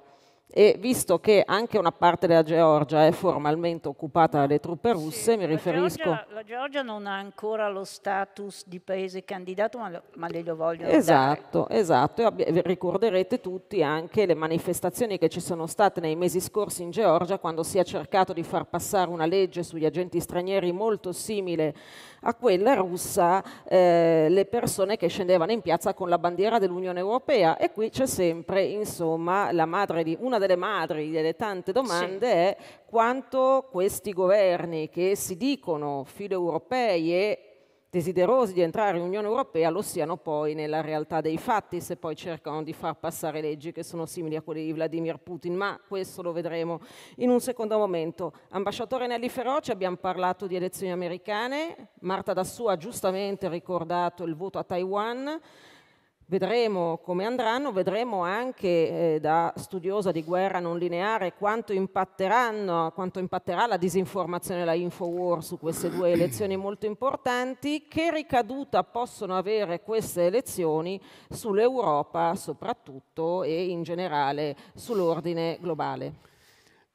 e visto che anche una parte della Georgia è formalmente occupata dalle truppe russe, sì, mi riferisco... La Georgia, la Georgia, non ha ancora lo status di paese candidato, ma, lo, ma glielo vogliono esatto, dare. Esatto, esatto. Ricorderete tutti anche le manifestazioni che ci sono state nei mesi scorsi in Georgia quando si è cercato di far passare una legge sugli agenti stranieri molto simile a quella russa, eh, le persone che scendevano in piazza con la bandiera dell'Unione Europea e qui c'è sempre, insomma, la madre di una una delle madri delle tante domande sì. è quanto questi governi che si dicono filoeuropei e desiderosi di entrare in Unione Europea lo siano poi nella realtà dei fatti se poi cercano di far passare leggi che sono simili a quelle di Vladimir Putin, ma questo lo vedremo in un secondo momento. Ambasciatore Nelli Feroci, abbiamo parlato di elezioni americane, Marta Dassù ha giustamente ricordato il voto a Taiwan, Vedremo come andranno, vedremo anche eh, da studiosa di guerra non lineare quanto, quanto impatterà la disinformazione e la infowar su queste due (clears throat) elezioni molto importanti, che ricaduta possono avere queste elezioni sull'Europa soprattutto e in generale sull'ordine globale.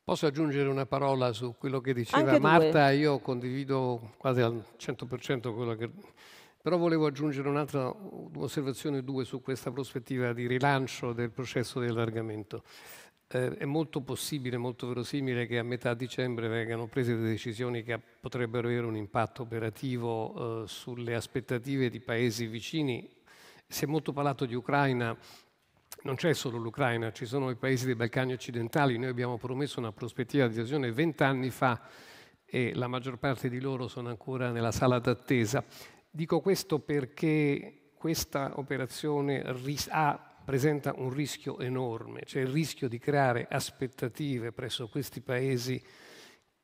Posso aggiungere una parola su quello che diceva Marta? Io condivido quasi al 100% quello che però volevo aggiungere un'altra osservazione o due su questa prospettiva di rilancio del processo di allargamento. Eh, è molto possibile, molto verosimile che a metà dicembre vengano prese delle decisioni che potrebbero avere un impatto operativo eh, sulle aspettative di paesi vicini. Si è molto parlato di Ucraina, non c'è solo l'Ucraina, ci sono i paesi dei Balcani occidentali. Noi abbiamo promesso una prospettiva di adesione vent'anni fa e la maggior parte di loro sono ancora nella sala d'attesa. Dico questo perché questa operazione ha presenta un rischio enorme, cioè il rischio di creare aspettative presso questi paesi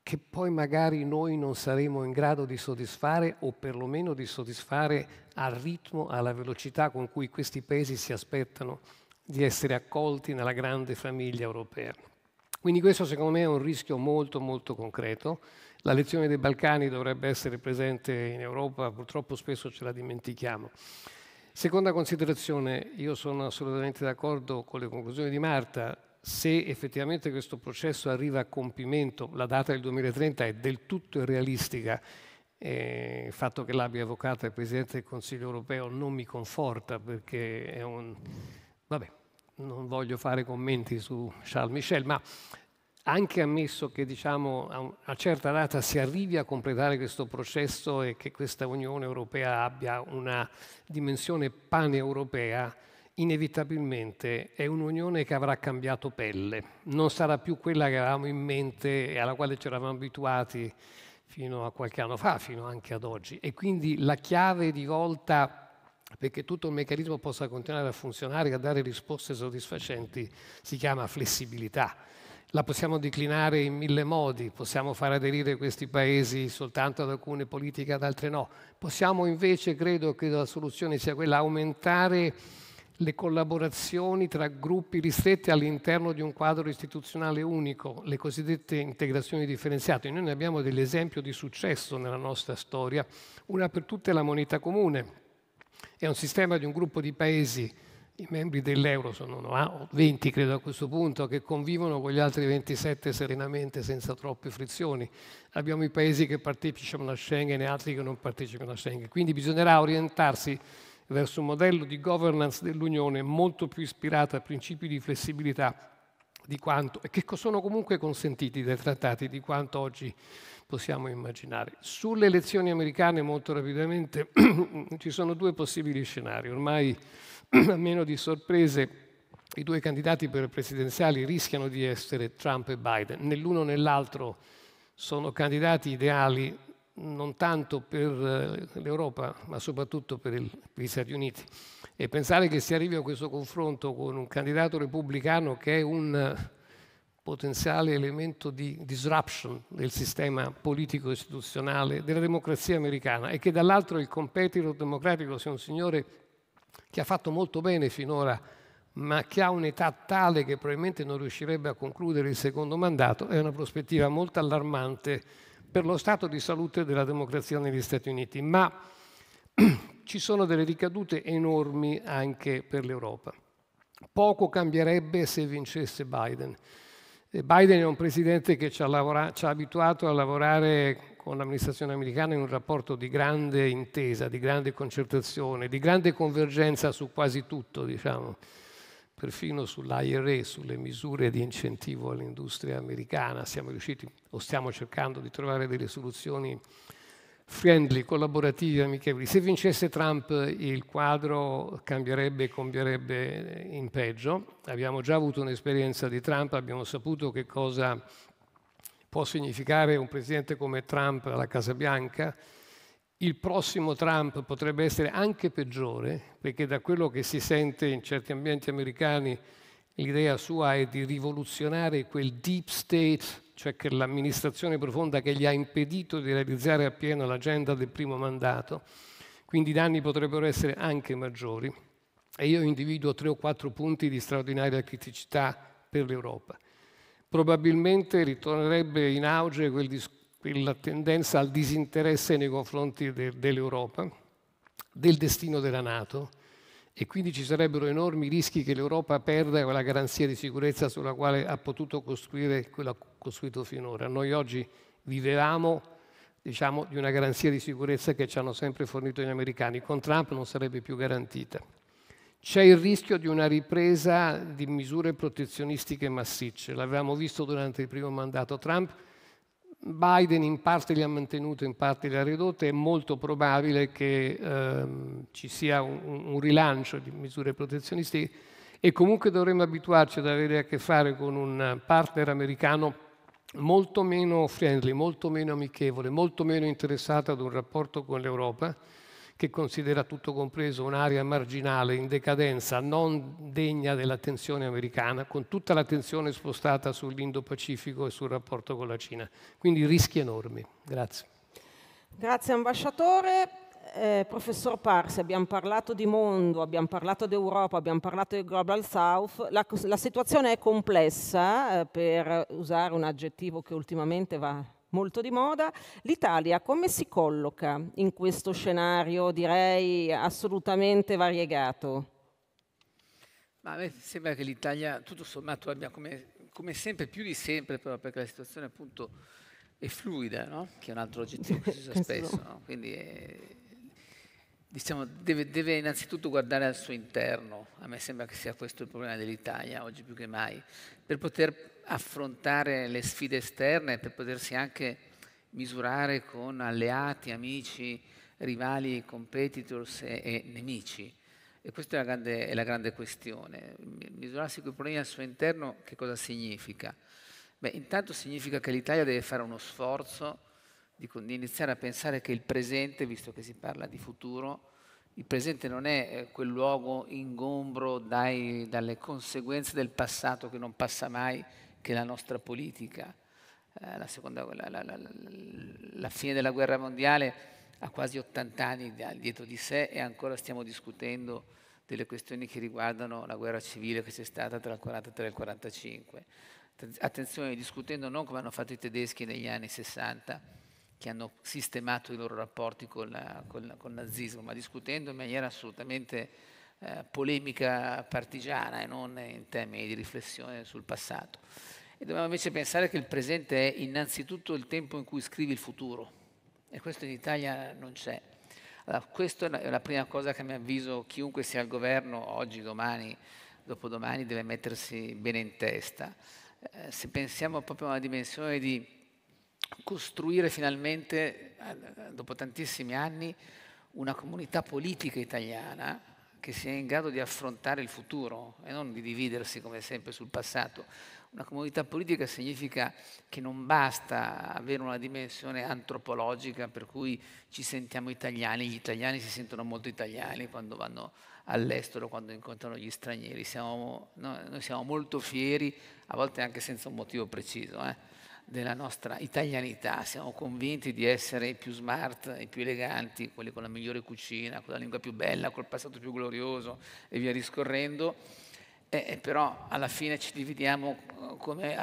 che poi magari noi non saremo in grado di soddisfare o perlomeno di soddisfare al ritmo, alla velocità con cui questi paesi si aspettano di essere accolti nella grande famiglia europea. Quindi questo secondo me è un rischio molto molto concreto la lezione dei Balcani dovrebbe essere presente in Europa, purtroppo spesso ce la dimentichiamo. Seconda considerazione, io sono assolutamente d'accordo con le conclusioni di Marta, se effettivamente questo processo arriva a compimento, la data del 2030 è del tutto irrealistica, eh, il fatto che l'abbia evocata il Presidente del Consiglio europeo non mi conforta perché è un... Vabbè, non voglio fare commenti su Charles Michel, ma anche ammesso che diciamo, a una certa data si arrivi a completare questo processo e che questa Unione Europea abbia una dimensione paneuropea, inevitabilmente è un'unione che avrà cambiato pelle, non sarà più quella che avevamo in mente e alla quale ci eravamo abituati fino a qualche anno fa, fino anche ad oggi. E quindi la chiave di volta perché tutto il meccanismo possa continuare a funzionare e a dare risposte soddisfacenti si chiama flessibilità la possiamo declinare in mille modi, possiamo far aderire questi paesi soltanto ad alcune politiche, ad altre no. Possiamo invece, credo che la soluzione sia quella, aumentare le collaborazioni tra gruppi ristretti all'interno di un quadro istituzionale unico, le cosiddette integrazioni differenziate. Noi ne abbiamo dell'esempio di successo nella nostra storia, una per tutte è la moneta comune. È un sistema di un gruppo di paesi i membri dell'euro sono 20 ah, credo a questo punto, che convivono con gli altri 27 serenamente senza troppe frizioni. Abbiamo i paesi che partecipano a Schengen e altri che non partecipano a Schengen. Quindi bisognerà orientarsi verso un modello di governance dell'Unione molto più ispirato a principi di flessibilità di quanto, e che sono comunque consentiti dai trattati di quanto oggi possiamo immaginare. Sulle elezioni americane molto rapidamente (clears throat) ci sono due possibili scenari. Ormai a (clears throat) meno di sorprese, i due candidati per presidenziali rischiano di essere Trump e Biden. Nell'uno o nell'altro sono candidati ideali non tanto per eh, l'Europa, ma soprattutto per, per, gli Stati Uniti. E pensare che si arrivi a questo confronto con un candidato repubblicano che è un eh, potenziale elemento di disruption del sistema politico-istituzionale della democrazia americana e che dall'altro il competitor democratico sia un signore che ha fatto molto bene finora, ma che ha un'età tale che probabilmente non riuscirebbe a concludere il secondo mandato, è una prospettiva molto allarmante per lo stato di salute della democrazia negli Stati Uniti. Ma (clears throat) ci sono delle ricadute enormi anche per l'Europa. Poco cambierebbe se vincesse Biden. Biden è un presidente che ci ha, lavora- ci ha abituato a lavorare con l'amministrazione americana in un rapporto di grande intesa, di grande concertazione, di grande convergenza su quasi tutto, diciamo, perfino sull'IRE, sulle misure di incentivo all'industria americana. Siamo riusciti o stiamo cercando di trovare delle soluzioni friendly, collaborative, amichevoli. Se vincesse Trump il quadro cambierebbe e cambierebbe in peggio. Abbiamo già avuto un'esperienza di Trump, abbiamo saputo che cosa può significare un presidente come Trump alla Casa Bianca, il prossimo Trump potrebbe essere anche peggiore, perché da quello che si sente in certi ambienti americani l'idea sua è di rivoluzionare quel deep state, cioè che l'amministrazione profonda che gli ha impedito di realizzare appieno l'agenda del primo mandato, quindi i danni potrebbero essere anche maggiori. E io individuo tre o quattro punti di straordinaria criticità per l'Europa probabilmente ritornerebbe in auge quel quella tendenza al disinteresse nei confronti de dell'Europa, del destino della Nato e quindi ci sarebbero enormi rischi che l'Europa perda quella garanzia di sicurezza sulla quale ha potuto costruire quella costruito finora. Noi oggi vivevamo diciamo, di una garanzia di sicurezza che ci hanno sempre fornito gli americani, con Trump non sarebbe più garantita. C'è il rischio di una ripresa di misure protezionistiche massicce, l'avevamo visto durante il primo mandato Trump, Biden in parte le ha mantenute, in parte le ha ridotte, è molto probabile che ehm, ci sia un, un rilancio di misure protezionistiche e comunque dovremmo abituarci ad avere a che fare con un partner americano molto meno friendly, molto meno amichevole, molto meno interessato ad un rapporto con l'Europa che considera tutto compreso un'area marginale in decadenza non degna dell'attenzione americana, con tutta l'attenzione spostata sull'Indo-Pacifico e sul rapporto con la Cina. Quindi rischi enormi. Grazie. Grazie ambasciatore. Eh, professor Parsi, abbiamo parlato di mondo, abbiamo parlato d'Europa, abbiamo parlato del Global South, la, la situazione è complessa, eh, per usare un aggettivo che ultimamente va molto di moda. L'Italia come si colloca in questo scenario, direi, assolutamente variegato? Ma a me sembra che l'Italia, tutto sommato, abbia come, come sempre, più di sempre, proprio perché la situazione appunto è fluida, no? che è un altro aggettivo che si usa (laughs) spesso, no? quindi è, diciamo, deve, deve, innanzitutto guardare al suo interno, a me sembra che sia questo il problema dell'Italia oggi più che mai, per poter affrontare le sfide esterne, per potersi anche misurare con alleati, amici, rivali, competitors e, e nemici. E questa è la, grande, è la grande questione. Misurarsi con i problemi al suo interno che cosa significa? Beh, intanto significa che l'Italia deve fare uno sforzo di, iniziare a pensare che il presente, visto che si parla di futuro, il presente non è eh, quel luogo ingombro dai, dalle conseguenze del passato che non passa mai, che è la nostra politica. Eh, la, seconda, la, la, la fine della guerra mondiale ha quasi 80 anni dietro di sé e ancora stiamo discutendo delle questioni che riguardano la guerra civile che c'è stata tra il 43 e il 45. Attenzione, discutendo non come hanno fatto i tedeschi negli anni 60 che hanno sistemato i loro rapporti con, la, con, la, con il nazismo, ma discutendo in maniera assolutamente eh, polemica partigiana e non in termini di riflessione sul passato. E dobbiamo invece pensare che il presente è innanzitutto il tempo in cui scrivi il futuro, e questo in Italia non c'è. Allora, questa è la prima cosa che a mio avviso chiunque sia al governo oggi, domani, dopodomani deve mettersi bene in testa. Eh, se pensiamo proprio a una dimensione di costruire finalmente, eh, dopo tantissimi anni, una comunità politica italiana che sia in grado di affrontare il futuro e non di dividersi come sempre sul passato. Una comunità politica significa che non basta avere una dimensione antropologica per cui ci sentiamo italiani, gli italiani si sentono molto italiani quando vanno all'estero, quando incontrano gli stranieri. Siamo, no, noi siamo molto fieri, a volte anche senza un motivo preciso. Eh? della nostra italianità, siamo convinti di essere i più smart, i più eleganti, quelli con la migliore cucina, con la lingua più bella, col passato più glorioso e via discorrendo, e eh, eh, però alla fine ci dividiamo eh, come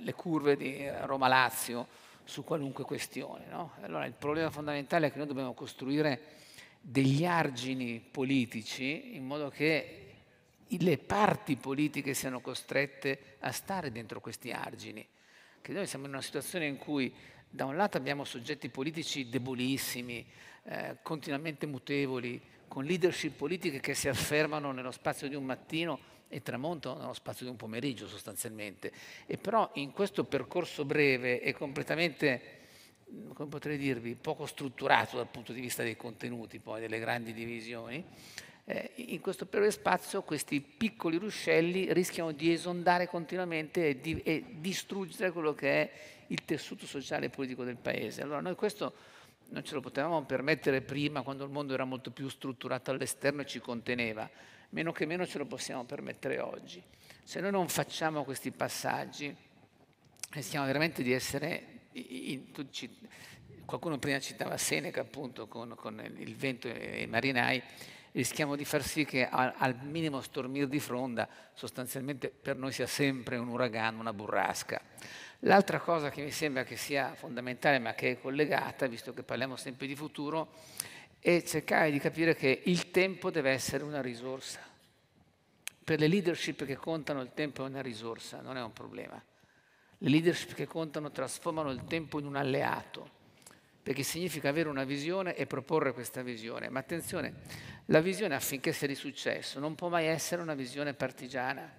le curve di Roma-Lazio su qualunque questione. No? Allora il problema fondamentale è che noi dobbiamo costruire degli argini politici in modo che le parti politiche siano costrette a stare dentro questi argini che noi siamo in una situazione in cui da un lato abbiamo soggetti politici debolissimi, eh, continuamente mutevoli, con leadership politiche che si affermano nello spazio di un mattino e tramontano nello spazio di un pomeriggio sostanzialmente. E però in questo percorso breve e completamente come potrei dirvi, poco strutturato dal punto di vista dei contenuti, poi delle grandi divisioni, eh, in questo periodo di spazio questi piccoli ruscelli rischiano di esondare continuamente e, di, e distruggere quello che è il tessuto sociale e politico del Paese. Allora noi questo non ce lo potevamo permettere prima quando il mondo era molto più strutturato all'esterno e ci conteneva, meno che meno ce lo possiamo permettere oggi. Se noi non facciamo questi passaggi, rischiamo veramente di essere... In, in, qualcuno prima citava Seneca appunto con, con il vento e i marinai, rischiamo di far sì che al, al minimo stormir di fronda sostanzialmente per noi sia sempre un uragano, una burrasca. L'altra cosa che mi sembra che sia fondamentale ma che è collegata, visto che parliamo sempre di futuro, è cercare di capire che il tempo deve essere una risorsa. Per le leadership che contano il tempo è una risorsa, non è un problema. Le leadership che contano trasformano il tempo in un alleato perché significa avere una visione e proporre questa visione. Ma attenzione, la visione affinché sia di successo non può mai essere una visione partigiana.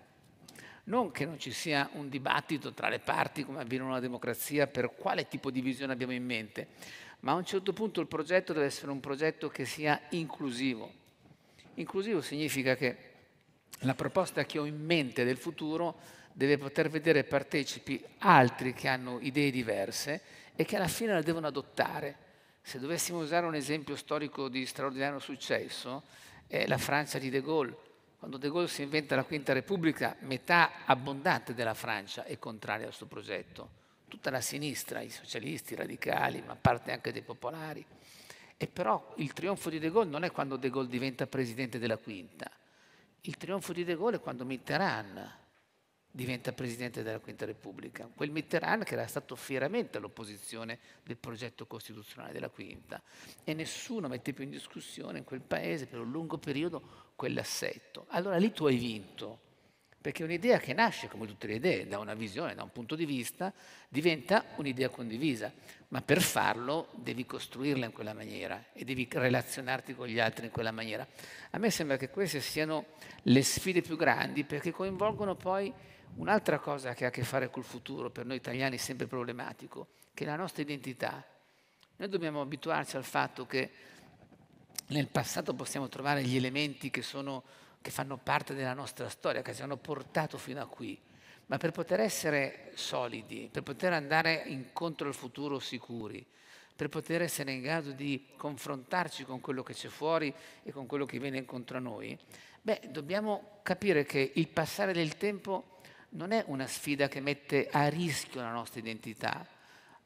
Non che non ci sia un dibattito tra le parti, come avviene una democrazia, per quale tipo di visione abbiamo in mente, ma a un certo punto il progetto deve essere un progetto che sia inclusivo. Inclusivo significa che la proposta che ho in mente del futuro deve poter vedere partecipi altri che hanno idee diverse e che alla fine la devono adottare. Se dovessimo usare un esempio storico di straordinario successo, è la Francia di De Gaulle. Quando De Gaulle si inventa la Quinta Repubblica, metà abbondante della Francia è contraria al suo progetto. Tutta la sinistra, i socialisti, i radicali, ma parte anche dei popolari. E però il trionfo di De Gaulle non è quando De Gaulle diventa presidente della Quinta. Il trionfo di De Gaulle è quando Mitterrand diventa presidente della Quinta Repubblica. Quel Mitterrand che era stato fieramente all'opposizione del progetto costituzionale della Quinta e nessuno mette più in discussione in quel paese per un lungo periodo quell'assetto. Allora lì tu hai vinto, perché un'idea che nasce come tutte le idee, da una visione, da un punto di vista, diventa un'idea condivisa, ma per farlo devi costruirla in quella maniera e devi relazionarti con gli altri in quella maniera. A me sembra che queste siano le sfide più grandi perché coinvolgono poi Un'altra cosa che ha a che fare col futuro, per noi italiani è sempre problematico, che è la nostra identità. Noi dobbiamo abituarci al fatto che nel passato possiamo trovare gli elementi che, sono, che fanno parte della nostra storia, che ci hanno portato fino a qui. Ma per poter essere solidi, per poter andare incontro al futuro sicuri, per poter essere in grado di confrontarci con quello che c'è fuori e con quello che viene incontro a noi, beh, dobbiamo capire che il passare del tempo non è una sfida che mette a rischio la nostra identità,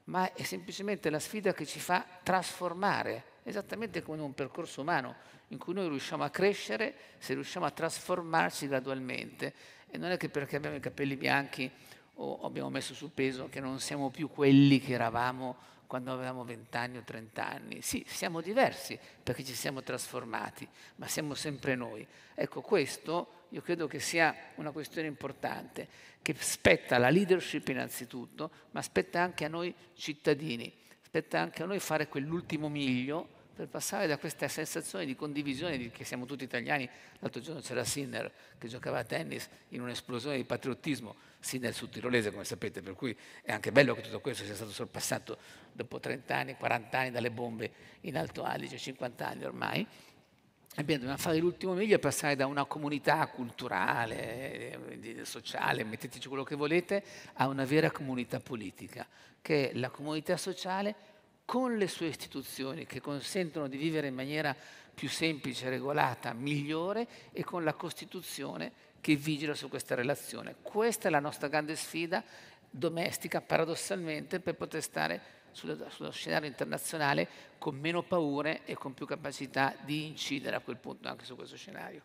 ma è semplicemente la sfida che ci fa trasformare, esattamente come un percorso umano, in cui noi riusciamo a crescere se riusciamo a trasformarci gradualmente. E non è che perché abbiamo i capelli bianchi o abbiamo messo su peso che non siamo più quelli che eravamo quando avevamo vent'anni o trent'anni. Sì, siamo diversi perché ci siamo trasformati, ma siamo sempre noi. Ecco, questo io credo che sia una questione importante, che spetta alla leadership innanzitutto, ma spetta anche a noi cittadini, spetta anche a noi fare quell'ultimo miglio per passare da questa sensazione di condivisione di che siamo tutti italiani. L'altro giorno c'era Sinner che giocava a tennis in un'esplosione di patriottismo sì nel sud tirolese, come sapete, per cui è anche bello che tutto questo sia stato sorpassato dopo 30 anni, 40 anni dalle bombe in Alto Adige, 50 anni ormai. Ebbene, dobbiamo fare l'ultimo miglio e passare da una comunità culturale, eh, sociale, metteteci quello che volete, a una vera comunità politica, che è la comunità sociale con le sue istituzioni che consentono di vivere in maniera più semplice, regolata, migliore e con la Costituzione che vigila su questa relazione. Questa è la nostra grande sfida domestica, paradossalmente, per poter stare sullo, sullo scenario internazionale con meno paure e con più capacità di incidere a quel punto anche su questo scenario.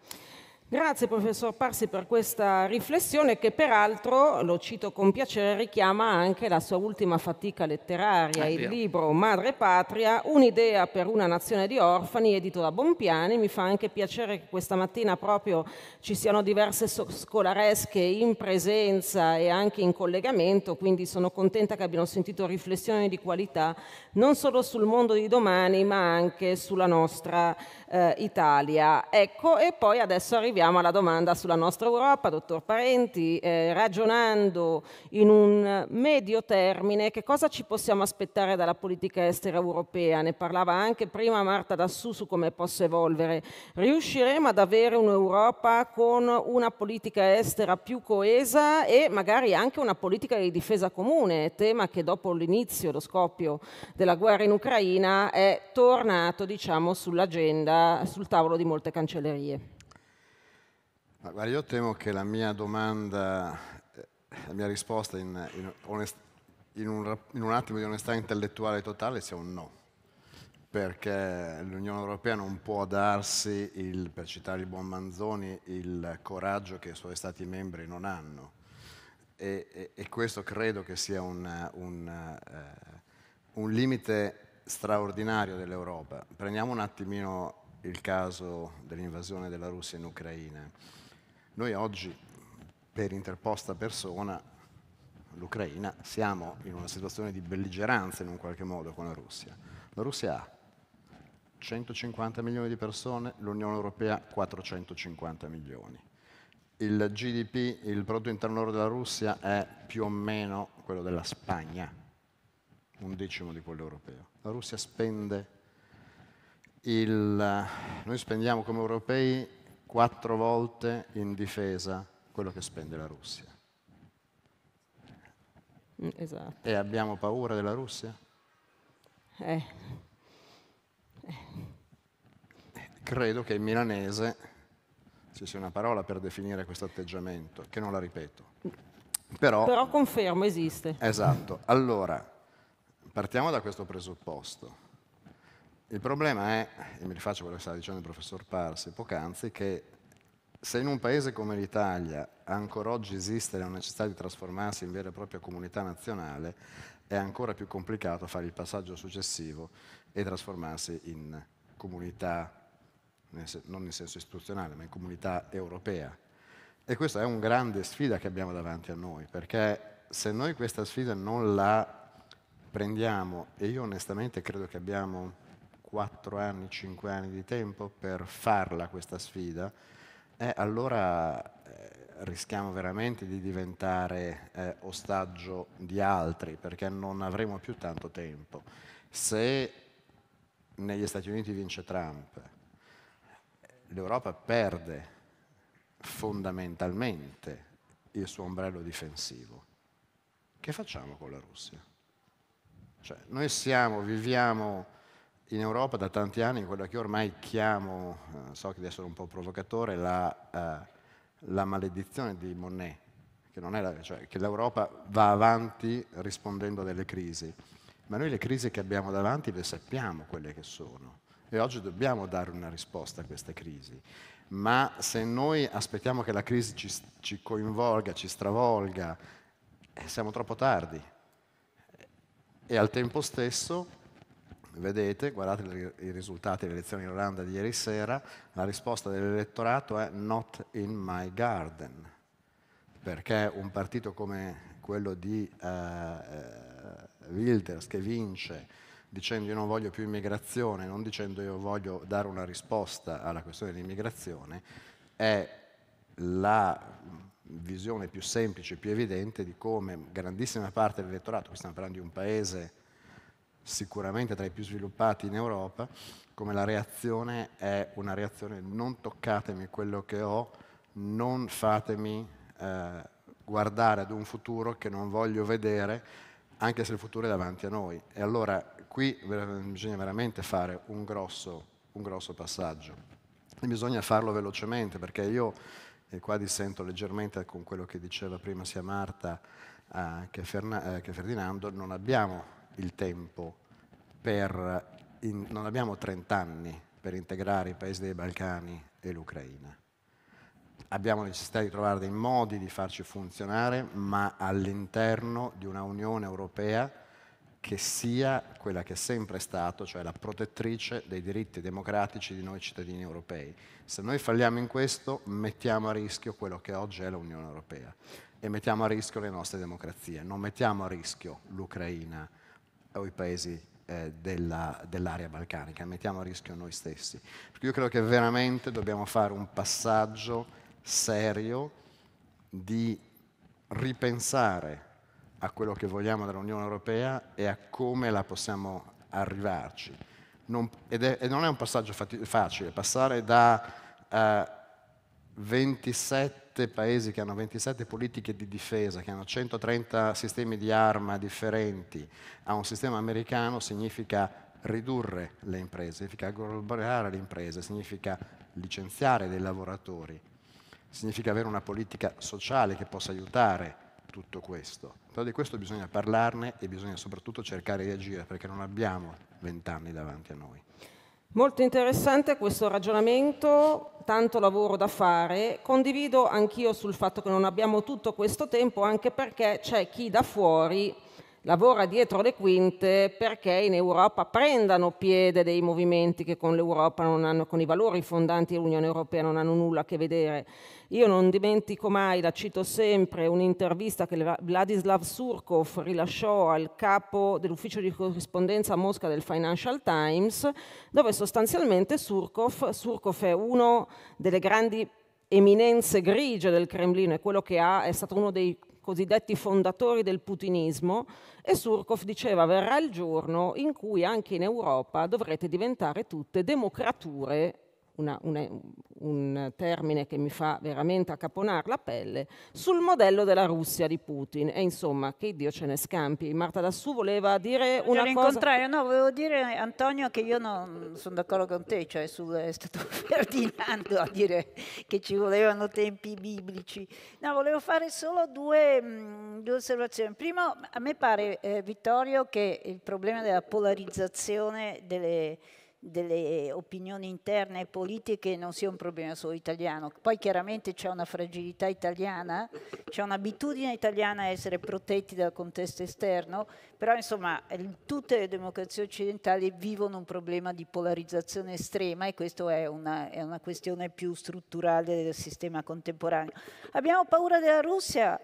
Grazie professor Parsi per questa riflessione che peraltro, lo cito con piacere, richiama anche la sua ultima fatica letteraria, ah, il libro Madre Patria, un'idea per una nazione di orfani, edito da Bompiani. Mi fa anche piacere che questa mattina proprio ci siano diverse scolaresche in presenza e anche in collegamento, quindi sono contenta che abbiano sentito riflessioni di qualità non solo sul mondo di domani ma anche sulla nostra eh, Italia. Ecco, e poi adesso arriviamo alla domanda sulla nostra Europa, dottor Parenti, eh, ragionando in un medio termine, che cosa ci possiamo aspettare dalla politica estera europea? Ne parlava anche prima Marta Dassù su come possa evolvere. Riusciremo ad avere un'Europa con una politica estera più coesa e magari anche una politica di difesa comune, tema che dopo l'inizio, lo scoppio della guerra in Ucraina è tornato diciamo, sull'agenda sul tavolo di molte cancellerie. Guarda, io temo che la mia domanda, la mia risposta in, in, onest, in, un, in un attimo di onestà intellettuale totale sia un no perché l'Unione Europea non può darsi, il, per citare il buon Manzoni, il coraggio che i suoi Stati membri non hanno. E, e, e questo credo che sia un, un, uh, un limite straordinario dell'Europa. Prendiamo un attimino il caso dell'invasione della Russia in Ucraina. Noi oggi, per interposta persona, l'Ucraina, siamo in una situazione di belligeranza in un qualche modo con la Russia. La Russia ha 150 milioni di persone, l'Unione Europea 450 milioni. Il GDP, il prodotto interno della Russia è più o meno quello della Spagna, un decimo di quello europeo. La Russia spende il, noi spendiamo come europei quattro volte in difesa quello che spende la Russia. Mm, esatto. E abbiamo paura della Russia? Eh. Eh. Credo che in milanese ci sia una parola per definire questo atteggiamento, che non la ripeto. Però, Però confermo, esiste. Esatto. Allora, partiamo da questo presupposto il problema è, e mi rifaccio a quello che stava dicendo il professor Parsi poc'anzi, che se in un paese come l'Italia ancora oggi esiste la necessità di trasformarsi in vera e propria comunità nazionale, è ancora più complicato fare il passaggio successivo e trasformarsi in comunità, non in senso istituzionale, ma in comunità europea. E questa è una grande sfida che abbiamo davanti a noi, perché se noi questa sfida non la prendiamo, e io onestamente credo che abbiamo 4 anni, 5 anni di tempo per farla questa sfida, eh, allora eh, rischiamo veramente di diventare eh, ostaggio di altri perché non avremo più tanto tempo. Se negli Stati Uniti vince Trump, l'Europa perde fondamentalmente il suo ombrello difensivo. Che facciamo con la Russia? Cioè, noi siamo, viviamo in Europa da tanti anni quella che ormai chiamo, eh, so che di essere un po' provocatore, la, eh, la maledizione di Monet, che, la, cioè, che l'Europa va avanti rispondendo a delle crisi, ma noi le crisi che abbiamo davanti le sappiamo quelle che sono e oggi dobbiamo dare una risposta a queste crisi, ma se noi aspettiamo che la crisi ci, ci coinvolga, ci stravolga, eh, siamo troppo tardi e al tempo stesso vedete, guardate i risultati delle elezioni in Olanda di ieri sera, la risposta dell'elettorato è not in my garden, perché un partito come quello di uh, Wilders che vince dicendo io non voglio più immigrazione, non dicendo io voglio dare una risposta alla questione dell'immigrazione, è la visione più semplice, più evidente di come grandissima parte dell'elettorato, qui stiamo parlando di un paese sicuramente tra i più sviluppati in Europa, come la reazione è una reazione non toccatemi quello che ho, non fatemi eh, guardare ad un futuro che non voglio vedere, anche se il futuro è davanti a noi. E allora qui bisogna veramente fare un grosso, un grosso passaggio. E bisogna farlo velocemente, perché io, e qua dissento leggermente con quello che diceva prima sia Marta eh, che, Ferna- eh, che Ferdinando, non abbiamo il tempo per, in, non abbiamo 30 anni per integrare i paesi dei Balcani e l'Ucraina. Abbiamo necessità di trovare dei modi di farci funzionare, ma all'interno di una Unione Europea che sia quella che è sempre stata, cioè la protettrice dei diritti democratici di noi cittadini europei. Se noi falliamo in questo, mettiamo a rischio quello che oggi è l'Unione Europea e mettiamo a rischio le nostre democrazie, non mettiamo a rischio l'Ucraina o i paesi eh, della, dell'area balcanica, mettiamo a rischio noi stessi. Perché io credo che veramente dobbiamo fare un passaggio serio di ripensare a quello che vogliamo dall'Unione Europea e a come la possiamo arrivarci. Non, ed è, non è un passaggio facile, passare da eh, 27 27 paesi che hanno 27 politiche di difesa, che hanno 130 sistemi di arma differenti, a un sistema americano significa ridurre le imprese, significa agglomerare le imprese, significa licenziare dei lavoratori, significa avere una politica sociale che possa aiutare tutto questo. Però di questo bisogna parlarne e bisogna soprattutto cercare di agire perché non abbiamo vent'anni davanti a noi. Molto interessante questo ragionamento, tanto lavoro da fare. Condivido anch'io sul fatto che non abbiamo tutto questo tempo, anche perché c'è chi da fuori lavora dietro le quinte perché in Europa prendano piede dei movimenti che con l'Europa non hanno, con i valori fondanti dell'Unione Europea non hanno nulla a che vedere. Io non dimentico mai, la cito sempre, un'intervista che Vladislav Surkov rilasciò al capo dell'ufficio di corrispondenza a Mosca del Financial Times, dove sostanzialmente Surkov, Surkov è uno delle grandi eminenze grigie del Cremlino, è quello che ha, è stato uno dei cosiddetti fondatori del putinismo, e Surkov diceva verrà il giorno in cui anche in Europa dovrete diventare tutte democrature una, una, un termine che mi fa veramente accaponare la pelle, sul modello della Russia di Putin. E insomma, che Dio ce ne scampi. Marta Lassù voleva dire una Voglio cosa... Incontrare. No, volevo dire, Antonio, che io non sono d'accordo con te, cioè sul, eh, è stato (laughs) Ferdinando a dire che ci volevano tempi biblici. No, volevo fare solo due, mm, due osservazioni. Primo, a me pare, eh, Vittorio, che il problema della polarizzazione delle delle opinioni interne e politiche non sia un problema solo italiano. Poi chiaramente c'è una fragilità italiana, c'è un'abitudine italiana a essere protetti dal contesto esterno, però insomma tutte le democrazie occidentali vivono un problema di polarizzazione estrema e questa è, è una, questione più strutturale del sistema contemporaneo. Abbiamo paura della Russia?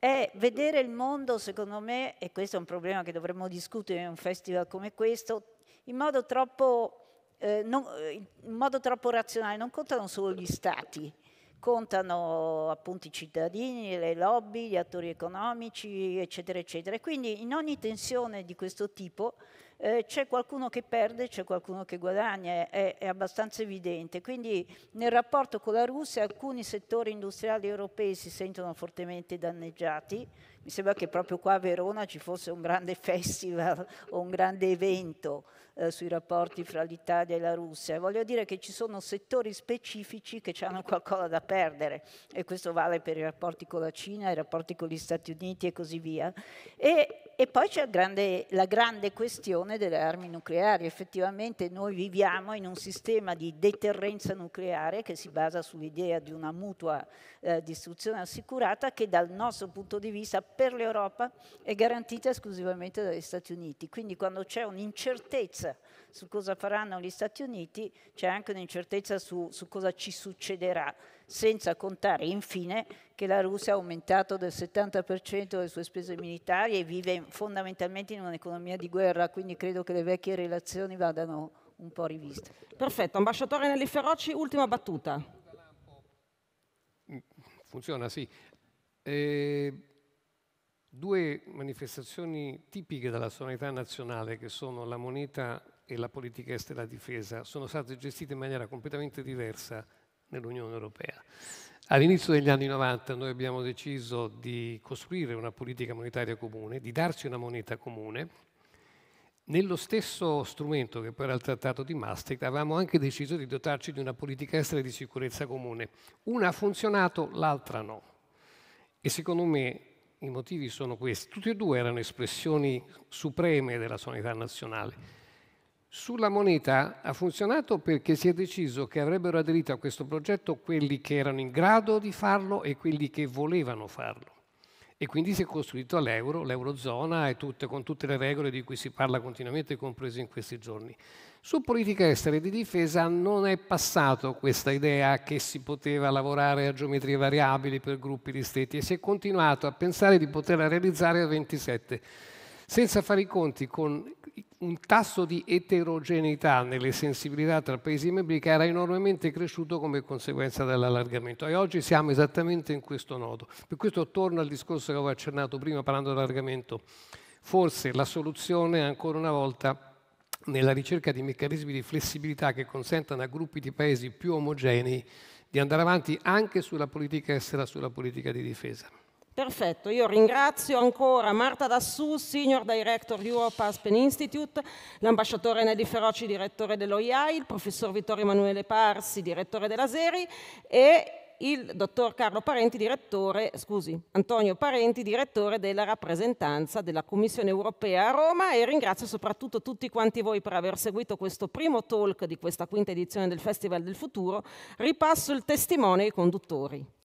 è vedere il mondo, secondo me, e questo è un problema che dovremmo discutere in un festival come questo, in modo troppo, eh, non, eh, in modo troppo razionale. Non contano solo gli stati, contano appunto i cittadini, le lobby, gli attori economici, eccetera, eccetera. E quindi in ogni tensione di questo tipo eh, c'è qualcuno che perde, c'è qualcuno che guadagna, è, è, abbastanza evidente. Quindi nel rapporto con la Russia alcuni settori industriali europei si sentono fortemente danneggiati. Mi sembra che proprio qua a Verona ci fosse un grande (laughs) festival o un grande evento eh, sui rapporti fra l'Italia e la Russia. Voglio dire che ci sono settori specifici che hanno qualcosa da perdere e questo vale per i rapporti con la Cina, i rapporti con gli Stati Uniti e così via. E, e poi c'è grande, la grande questione delle armi nucleari. Effettivamente noi viviamo in un sistema di deterrenza nucleare che si basa sull'idea di una mutua eh, distruzione assicurata che dal nostro punto di vista per l'Europa è garantita esclusivamente dagli Stati Uniti. Quindi quando c'è un'incertezza su cosa faranno gli Stati Uniti, c'è anche un'incertezza su, su cosa ci succederà, senza contare infine che la Russia ha aumentato del 70% le sue spese militari e vive fondamentalmente in un'economia di guerra, quindi credo che le vecchie relazioni vadano un po' riviste. Perfetto, ambasciatore Nelli Feroci, ultima battuta. Funziona, sì. Eh, due manifestazioni tipiche della sovranità nazionale che sono la moneta e la politica estera e la difesa sono state gestite in maniera completamente diversa nell'Unione Europea. All'inizio degli anni 90 noi abbiamo deciso di costruire una politica monetaria comune, di darci una moneta comune. Nello stesso strumento che poi era il Trattato di Maastricht avevamo anche deciso di dotarci di una politica estera e di sicurezza comune. Una ha funzionato, l'altra no. E secondo me i motivi sono questi. Tutti e due erano espressioni supreme della sovranità nazionale. Sulla moneta ha funzionato perché si è deciso che avrebbero aderito a questo progetto quelli che erano in grado di farlo e quelli che volevano farlo. E quindi si è costruito l'euro, l'eurozona e tutte, con tutte le regole di cui si parla continuamente, comprese in questi giorni. Su politica estera e di difesa non è passato questa idea che si poteva lavorare a geometrie variabili per gruppi ristretti e si è continuato a pensare di poterla realizzare a 27 senza fare i conti con un tasso di eterogeneità nelle sensibilità tra paesi membri che era enormemente cresciuto come conseguenza dell'allargamento e oggi siamo esattamente in questo nodo. Per questo torno al discorso che avevo accennato prima parlando dell'allargamento. Forse la soluzione ancora una volta nella ricerca di meccanismi di flessibilità che consentano a gruppi di paesi più omogenei di andare avanti anche sulla politica estera, sulla politica di difesa. Perfetto, io ringrazio ancora Marta Dassù, Senior Director Europe Aspen Institute, l'ambasciatore Nelly Feroci, direttore dell'OIAI, il professor Vittorio Emanuele Parsi, direttore della Seri e il dottor Carlo Parenti, direttore, scusi, Antonio Parenti, direttore della rappresentanza della Commissione europea a Roma e ringrazio soprattutto tutti quanti voi per aver seguito questo primo talk di questa quinta edizione del Festival del Futuro. Ripasso il testimone ai conduttori.